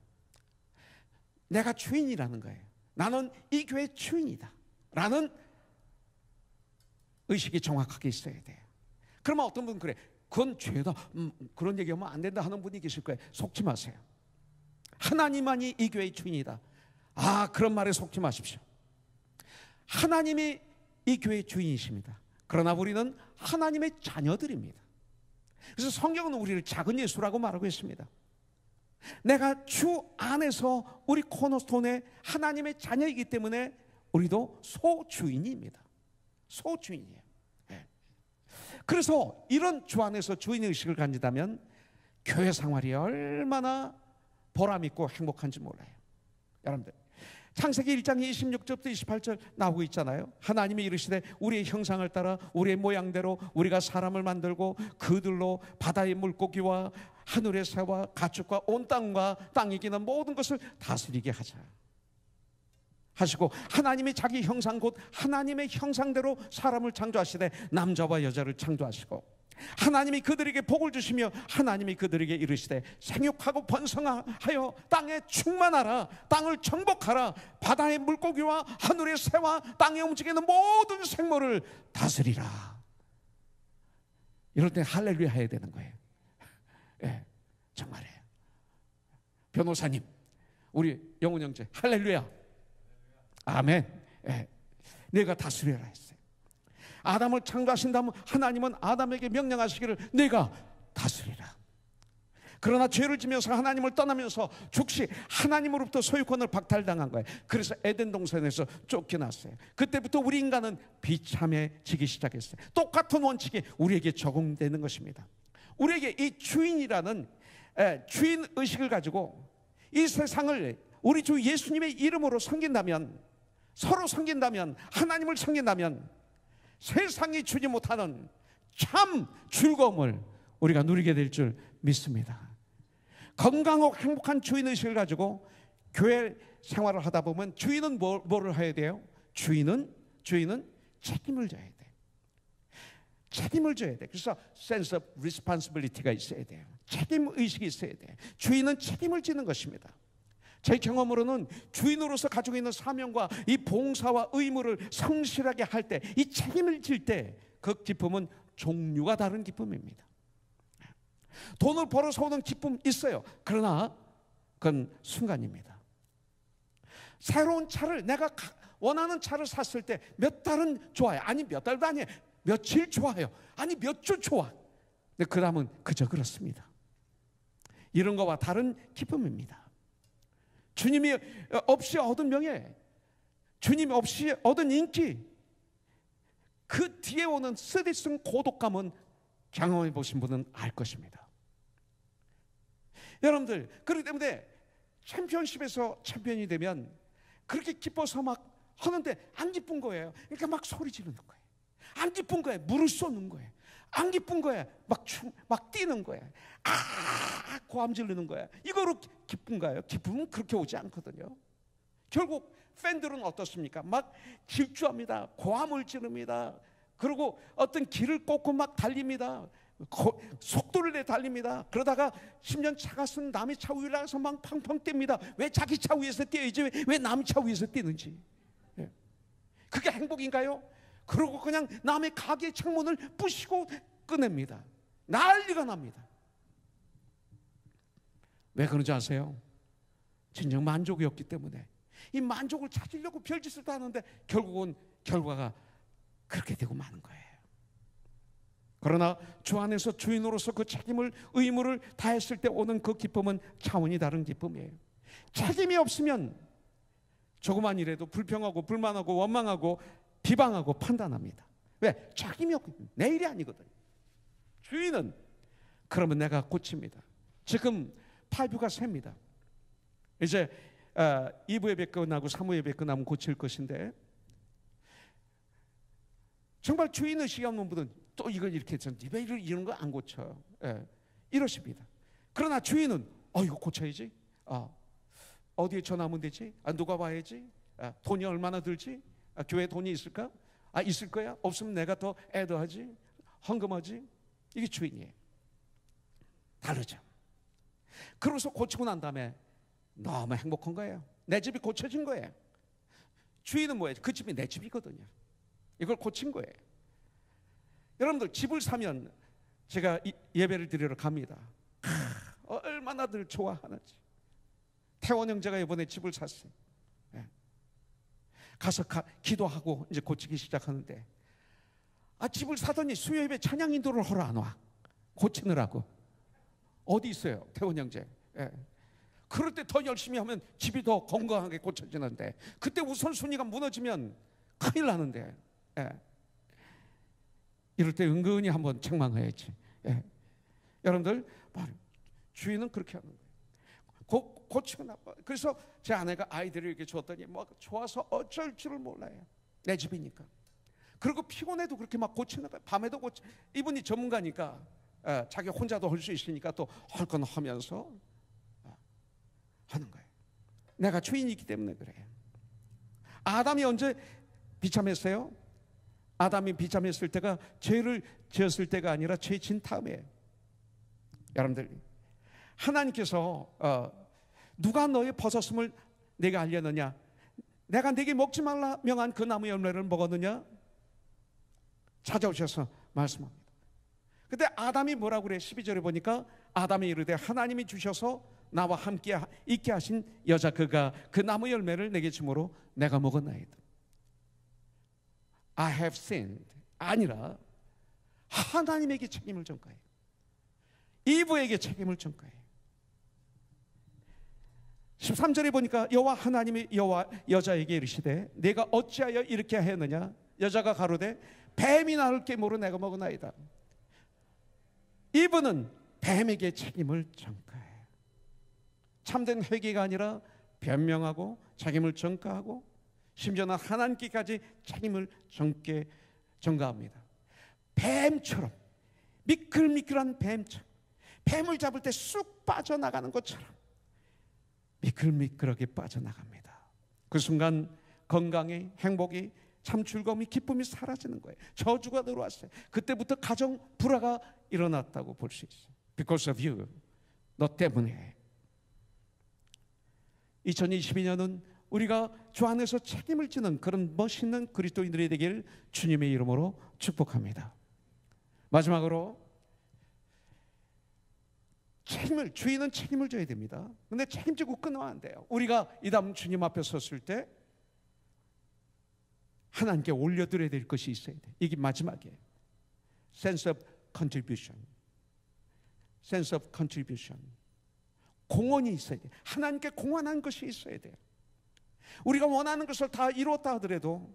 내가 주인이라는 거예요. 나는 이 교회 주인이다. 라는 의식이 정확하게 있어야 돼요. 그러면 어떤 분 그래. 그건 죄다. 음, 그런 얘기하면 안 된다 하는 분이 계실 거예요. 속지 마세요. 하나님만이 이 교회의 주인이다. 아, 그런 말에 속지 마십시오. 하나님이 이 교회의 주인이십니다. 그러나 우리는 하나님의 자녀들입니다. 그래서 성경은 우리를 작은 예수라고 말하고 있습니다. 내가 주 안에서 우리 코너스톤의 하나님의 자녀이기 때문에 우리도 소주인입니다. 소주인이에요. 예. 그래서 이런 주 안에서 주인 의식을 가진다면 교회 생활이 얼마나 보람 있고 행복한지 몰라요. 여러분들 창세기 1장 26절부터 28절 나오고 있잖아요. 하나님이 이르시되 우리의 형상을 따라 우리의 모양대로 우리가 사람을 만들고 그들로 바다의 물고기와 하늘의 새와 가축과 온 땅과 땅에 기는 모든 것을 다스리게 하자. 하시고 하나님이 자기 형상 곧 하나님의 형상대로 사람을 창조하시되 남자와 여자를 창조하시고 하나님이 그들에게 복을 주시며 하나님이 그들에게 이르시되 생육하고 번성하여 땅에 충만하라 땅을 정복하라 바다의 물고기와 하늘의 새와 땅에 움직이는 모든 생물을 다스리라 이럴 때 할렐루야 해야 되는 거예요 예, 정말이에요 변호사님 우리 영혼 형제 할렐루야 아멘 예, 내가 다스려라 했어 아담을 창조하신다면 하나님은 아담에게 명령하시기를 내가 다스리라. 그러나 죄를 지면서 하나님을 떠나면서 즉시 하나님으로부터 소유권을 박탈당한 거예요. 그래서 에덴 동산에서 쫓겨났어요. 그때부터 우리 인간은 비참해지기 시작했어요. 똑같은 원칙이 우리에게 적용되는 것입니다. 우리에게 이 주인이라는 주인 의식을 가지고 이 세상을 우리 주 예수님의 이름으로 섬긴다면 서로 섬긴다면 하나님을 섬긴다면 세상이 주지 못하는 참 즐거움을 우리가 누리게 될 줄 믿습니다. 건강하고 행복한 주인의식을 가지고 교회 생활을 하다 보면 주인은 뭐, 를 해야 돼요? 주인은, 주인은 책임을 져야 돼. 책임을 져야 돼. 그래서 sense of responsibility가 있어야 돼요. 책임 의식이 있어야 돼. 주인은 책임을 지는 것입니다. 제 경험으로는 주인으로서 가지고 있는 사명과 이 봉사와 의무를 성실하게 할 때, 이 책임을 질 때, 그 기쁨은 종류가 다른 기쁨입니다. 돈을 벌어서 오는 기쁨 있어요. 그러나 그건 순간입니다. 새로운 차를 내가 원하는 차를 샀을 때 몇 달은 좋아요. 아니 몇 달도 아니에요. 며칠 좋아요. 아니 몇 주 좋아. 근데 그 다음은 그저 그렇습니다. 이런 거와 다른 기쁨입니다. 주님이 없이 얻은 명예, 주님 없이 얻은 인기, 그 뒤에 오는 쓰디쓴 고독감은 경험해 보신 분은 알 것입니다. 여러분들, 그렇기 때문에 챔피언십에서 챔피언이 되면 그렇게 기뻐서 막 하는데 안 기쁜 거예요. 그러니까 막 소리 지르는 거예요. 안 기쁜 거예요. 물을 쏘는 거예요. 안 기쁜 거야. 막, 춤, 막 뛰는 거야. 아, 고함 지르는 거야. 이거로 기쁜가요? 기쁨은 그렇게 오지 않거든요. 결국 팬들은 어떻습니까? 막 질주합니다. 고함을 지릅니다. 그리고 어떤 길을 꽂고 막 달립니다. 거, 속도를 내 달립니다. 그러다가 10년 차가 쓴 남의 차 위를 나가서 막 팡팡 뜁니다. 왜 자기 차 위에서 뛰어야지? 왜남차 위에서 뛰는지. 예. 그게 행복인가요? 그러고 그냥 남의 가게 창문을 부시고 꺼냅니다. 난리가 납니다. 왜 그런지 아세요? 진정 만족이 없기 때문에 이 만족을 찾으려고 별짓을 다 하는데 결국은 결과가 그렇게 되고 마는 거예요. 그러나 주 안에서 주인으로서 그 책임을 의무를 다했을 때 오는 그 기쁨은 차원이 다른 기쁨이에요. 책임이 없으면 조그만 일에도 불평하고 불만하고 원망하고 기방하고 판단합니다. 왜? 책임이 없고 내 일이 아니거든. 주인은 그러면 내가 고칩니다. 지금 8부가 셉니다. 이제 어, 2부 예배 끝나고 3부 예배 끝나면 고칠 것인데 정말 주인 의식이 없는 분은 또 이걸 이렇게 했잖아. 네 이런 거안 고쳐. 예, 이러십니다. 그러나 주인은 어 이거 고쳐야지. 어, 어디에 전화하면 되지? 아, 누가 와야지? 아, 돈이 얼마나 들지? 아, 교회 돈이 있을까? 아, 있을 거야? 없으면 내가 더 애도하지? 헌금하지? 이게 주인이에요. 다르죠. 그러서 고치고 난 다음에 너무 행복한 거예요. 내 집이 고쳐진 거예요. 주인은 뭐예요? 그 집이 내 집이거든요. 이걸 고친 거예요. 여러분들 집을 사면 제가 예배를 드리러 갑니다. 크, 얼마나들 좋아하는지. 태원 형제가 이번에 집을 샀어요. 가서 가, 기도하고 이제 고치기 시작하는데 아 집을 사더니 수요일에 찬양 인도를 하러 안 와. 고치느라고. 어디 있어요? 태원 형제. 예. 그럴 때 더 열심히 하면 집이 더 건강하게 고쳐지는데 그때 우선순위가 무너지면 큰일 나는데 예. 이럴 때 은근히 한번 책망해야지. 예. 여러분들 주인은 그렇게 하는 거예요. 고, 고치면 나빠. 그래서 제 아내가 아이들을 이렇게 줬더니 막 뭐 좋아서 어쩔 줄을 몰라요. 내 집이니까. 그리고 피곤해도 그렇게 막 고치는 거예요. 밤에도 고치. 이분이 전문가니까 에, 어, 자기 혼자도 할 수 있으니까 또 헐건 하면서 에, 어, 하는 거예요. 내가 주인이기 때문에 그래요. 아담이 언제 비참했어요? 아담이 비참했을 때가 죄를 지었을 때가 아니라 죄진 다음에 여러분들 하나님께서 어, 누가 너의 벗었음을 내게 알렸느냐? 내가 네게 먹지 말라 명한 그 나무 열매를 먹었느냐? 찾아오셔서 말씀합니다. 근데 아담이 뭐라고 그래? 12절에 보니까 아담이 이르되 하나님이 주셔서 나와 함께 있게 하신 여자 그가 그 나무 열매를 내게 주므로 내가 먹었나이다. I have sinned 아니라 하나님에게 책임을 전가해. 이브에게 책임을 전가해. 13절에 보니까 여호와 하나님이 여호와 여자에게 이르시되 내가 어찌하여 이렇게 하였느냐 여자가 가로되 뱀이 나를 깨물어 내가 먹은아이다 이분은 뱀에게 책임을 전가해 참된 회개가 아니라 변명하고 책임을 전가하고 심지어는 하나님께까지 책임을 전게 전가합니다 뱀처럼 미끌미끌한 뱀처럼 뱀을 잡을 때 쑥 빠져나가는 것처럼 미끌미끌하게 빠져나갑니다. 그 순간 건강이 행복이 참 즐거움이 기쁨이 사라지는 거예요. 저주가 들어왔어요. 그때부터 가정 불화가 일어났다고 볼 수 있어요. Because of you. 너 때문에. 2022년은 우리가 주 안에서 책임을 지는 그런 멋있는 그리스도인들이 되길 주님의 이름으로 축복합니다. 마지막으로 책임을 주인은 책임을 져야 됩니다. 근데 책임지고 끊어야 돼요. 우리가 이 다음 주님 앞에 섰을 때 하나님께 올려드려야 될 것이 있어야 돼. 이게 마지막에 sense of contribution, sense of contribution 공헌이 있어야 돼. 하나님께 공헌한 것이 있어야 돼 우리가 원하는 것을 다 이뤘다 하더라도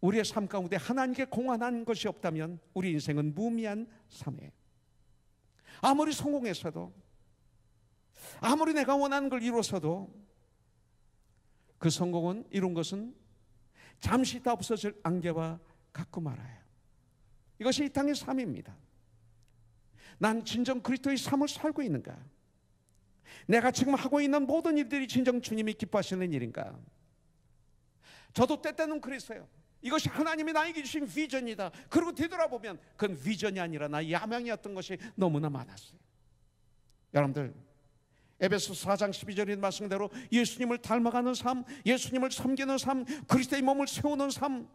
우리의 삶 가운데 하나님께 공헌한 것이 없다면 우리 인생은 무미한 삶이에요. 아무리 성공했어도, 아무리 내가 원하는 걸 이뤘어도, 그 성공은 이룬 것은 잠시 있다 없어질 안개와 같고 말아요. 이것이 이 땅의 삶입니다. 난 진정 그리스도의 삶을 살고 있는가? 내가 지금 하고 있는 모든 일들이 진정 주님이 기뻐하시는 일인가? 저도 때때는 그랬어요. 이것이 하나님이 나에게 주신 비전이다. 그리고 되돌아보면 그건 비전이 아니라 나 야망이었던 것이 너무나 많았어요. 여러분들 에베소 4장 12절인 말씀대로 예수님을 닮아가는 삶, 예수님을 섬기는 삶, 그리스도의 몸을 세우는 삶,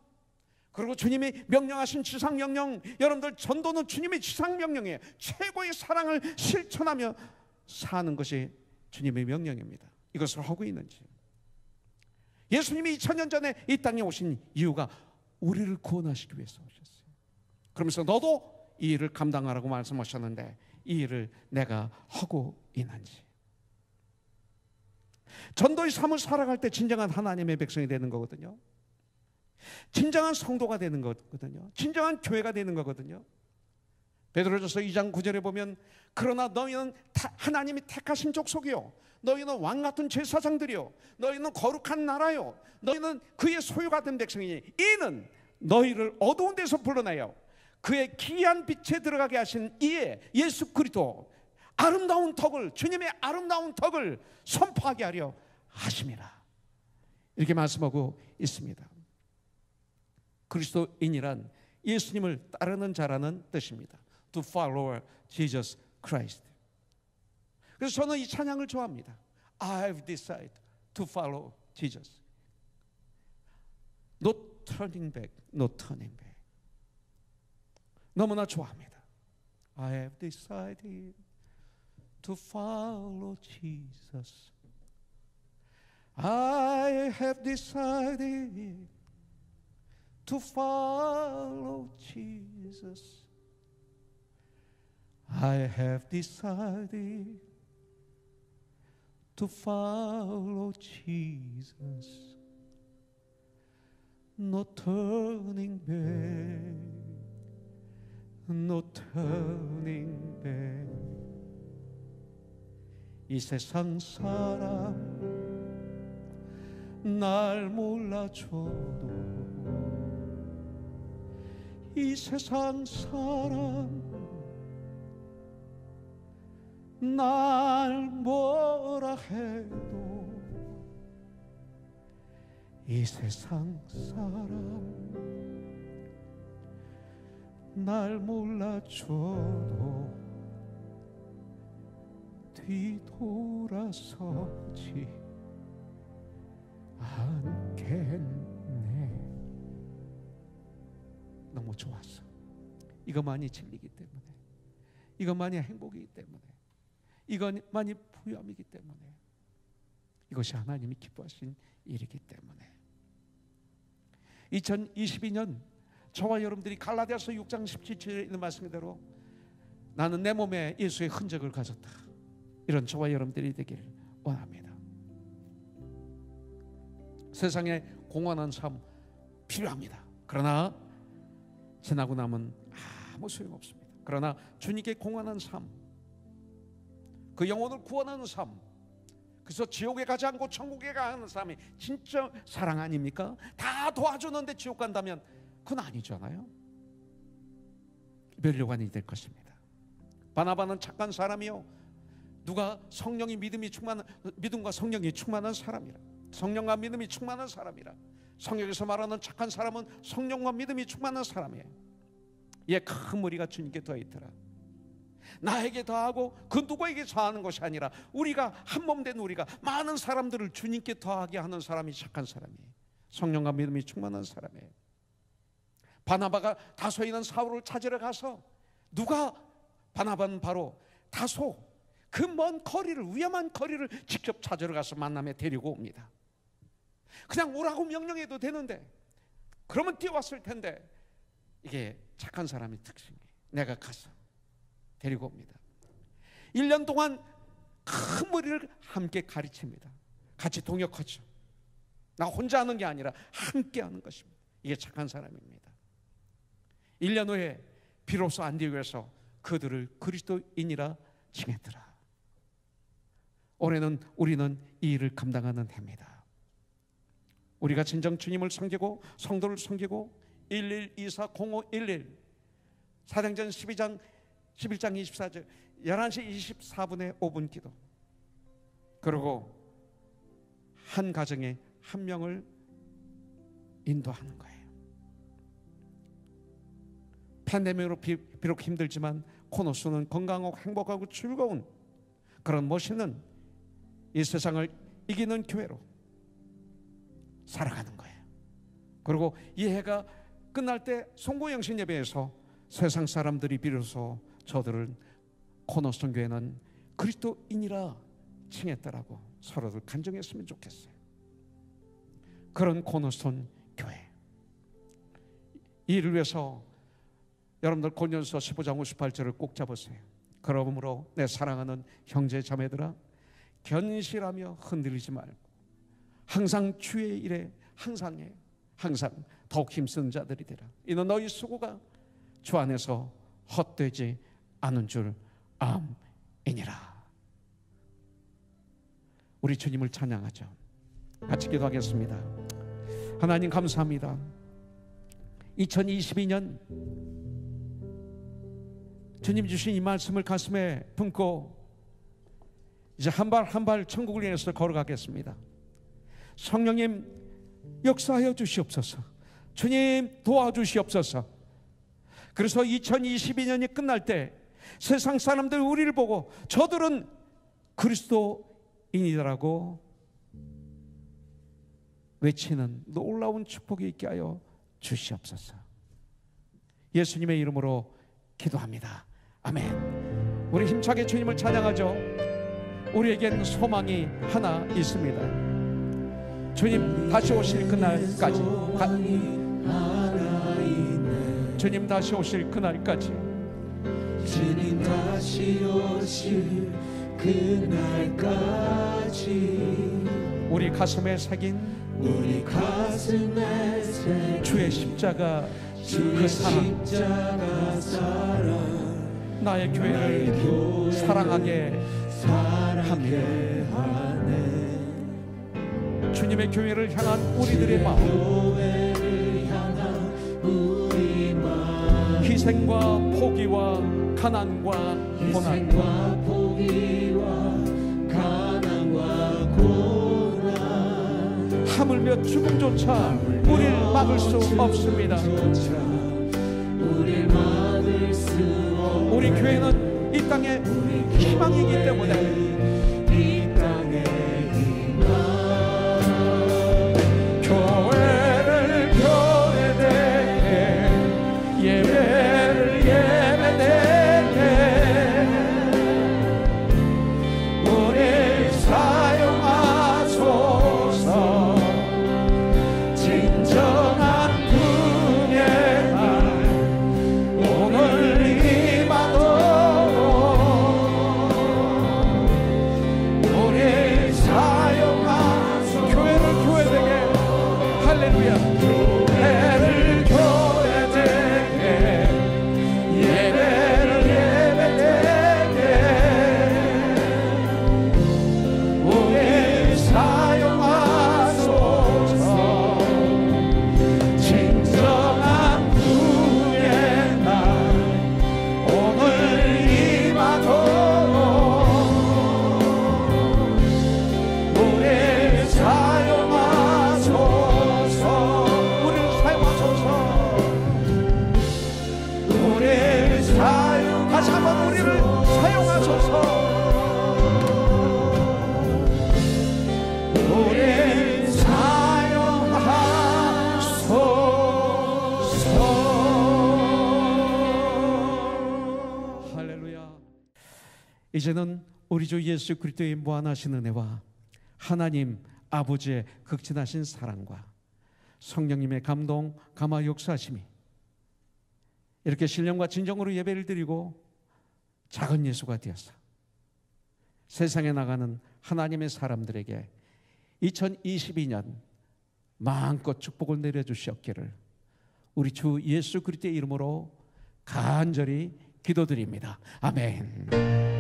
그리고 주님이 명령하신 지상 명령, 여러분들 전도는 주님의 지상 명령에 최고의 사랑을 실천하며 사는 것이 주님의 명령입니다. 이것을 하고 있는지. 예수님이 2000년 전에 이 땅에 오신 이유가 우리를 구원하시기 위해서 오셨어요. 그러면서 너도 이 일을 감당하라고 말씀하셨는데 이 일을 내가 하고 있는지. 전도의 삶을 살아갈 때 진정한 하나님의 백성이 되는 거거든요. 진정한 성도가 되는 거거든요. 진정한 교회가 되는 거거든요. 베드로전서 2장 9절에 보면 그러나 너희는 하나님이 택하신 족속이요 너희는 왕 같은 제사장들이요 너희는 거룩한 나라요 너희는 그의 소유가 된 백성이니 이는 너희를 어두운 데서 불러내요 그의 기이한 빛에 들어가게 하신 이에 예수 그리스도 아름다운 덕을 주님의 아름다운 덕을 선포하게 하려 하심이라 이렇게 말씀하고 있습니다. 그리스도인이란 예수님을 따르는 자라는 뜻입니다. To follow Jesus Christ. 그래서 저는 이 찬양을 좋아합니다. I've decided to follow Jesus. No turning back, no turning back. 너무나 좋아합니다. I have decided to follow Jesus. I have decided to follow Jesus. I have decided to follow Jesus. No turning back, no turning back. 이 세상 사람 날 몰라줘도 이 세상 사람 날 뭐라 해도 이 세상 사람 날 몰라줘도 뒤돌아서지 않겠네 너무 좋았어 이것만이 진리기 때문에 이것만이 행복이기 때문에 이것만이 부여함이기 때문에 이것이 하나님이 기뻐하신 일이기 때문에 2022년 저와 여러분들이 갈라디아서 6장 17절에 있는 말씀대로 나는 내 몸에 예수의 흔적을 가졌다. 이런 저와 여러분들이 되길 원합니다. 세상에 공헌한 삶 필요합니다. 그러나 지나고 나면 아무 소용 없습니다. 그러나 주님께 공헌한 삶그 영혼을 구원하는 삶. 그래서 지옥에 가지 않고 천국에 가는 삶이 진짜 사랑 아닙니까? 다 도와주는데 지옥 간다면 그건 아니잖아요. 멸류관이 될 것입니다. 바나바는 착한 사람이요. 누가 성령이 믿음이 충만 믿음과 성령이 충만한 사람이라. 성령과 믿음이 충만한 사람이라. 성경에서 말하는 착한 사람은 성령과 믿음이 충만한 사람이에요. 예, 큰 무리가 주님께 더있더라. 나에게 더하고 그 누구에게 더하는 것이 아니라 우리가 한 몸 된 우리가 많은 사람들을 주님께 더하게 하는 사람이 착한 사람이에요. 성령과 믿음이 충만한 사람이에요. 바나바가 다소 있는 사울을 찾으러 가서 누가 바나바는 바로 다소 그 먼 거리를 위험한 거리를 직접 찾으러 가서 만남에 데리고 옵니다. 그냥 오라고 명령해도 되는데 그러면 뛰어왔을 텐데 이게 착한 사람의 특징이에요. 내가 가서 데리고 옵니다. 1년 동안 큰 무리를 함께 가르칩니다. 같이 동역하죠. 나 혼자 하는 게 아니라 함께 하는 것입니다. 이게 착한 사람입니다. 1년 후에 비로소 안디옥에서 그들을 그리스도인이라 칭했더라. 올해는 우리는 이 일을 감당하는 해입니다. 우리가 진정 주님을 섬기고 성도를 섬기고 11240511 사도전 12장 11장 24절 11시 24분에 5분 기도 그리고 한 가정에 한 명을 인도하는 거예요 팬데믹으로 비, 비록 힘들지만 코노스는 건강하고 행복하고 즐거운 그런 멋있는 이 세상을 이기는 교회로 살아가는 거예요 그리고 이 해가 끝날 때 송구영신 예배에서 세상 사람들이 비로소 저들을 코너스톤 교회는 그리스도인이라 칭했다라고 서로들 간증했으면 좋겠어요. 그런 코너스톤 교회. 이를 위해서 여러분들 고년서 15장 58절을 꼭 잡으세요. 그러므로 내 사랑하는 형제 자매들아 견실하며 흔들리지 말고 항상 주의 일에 항상 해 항상 더욱 힘쓴 자들이 되라. 이는 너희 수고가 주 안에서 헛되지 않는줄 암이니라. 우리 주님을 찬양하죠. 같이 기도하겠습니다. 하나님 감사합니다. 2022년 주님 주신 이 말씀을 가슴에 품고 이제 한 발 한 발 천국을 향해서 걸어가겠습니다. 성령님 역사하여 주시옵소서. 주님 도와주시옵소서. 그래서 2022년이 끝날 때 세상 사람들 우리를 보고 저들은 그리스도인이라고 외치는 놀라운 축복이 있게 하여 주시옵소서. 예수님의 이름으로 기도합니다. 아멘. 우리 힘차게 주님을 찬양하죠. 우리에겐 소망이 하나 있습니다. 주님 다시 오실 그날까지. 주님 다시 오실 그날까지. 주님 다시 오실 그날까지 우리 가슴에 새긴 우리 가슴에 새긴 주의 십자가 주의 그 사랑, 십자가 사랑 나의 교회를, 나의 교회 사랑하게, 사랑하 하네 주님의 교회를 향한 우리들의 마음 희생과 포기와 가난과 고난과 포기와 가난과 고난 하물며 죽음조차 우릴 막을 수 없습니다. 우리 교회는 이 땅의 희망이기 때문에 이제는 우리 주 예수 그리스도의 무한하신 은혜와 하나님 아버지의 극진하신 사랑과 성령님의 감동, 감화 역사심이 하 이렇게 신령과 진정으로 예배를 드리고 작은 예수가 되어서 세상에 나가는 하나님의 사람들에게 2022년 마음껏 축복을 내려주시옵기를 우리 주 예수 그리스도의 이름으로 간절히 기도드립니다. 아멘.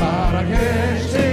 사랑해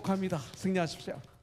축복합니다. 승리하십시오.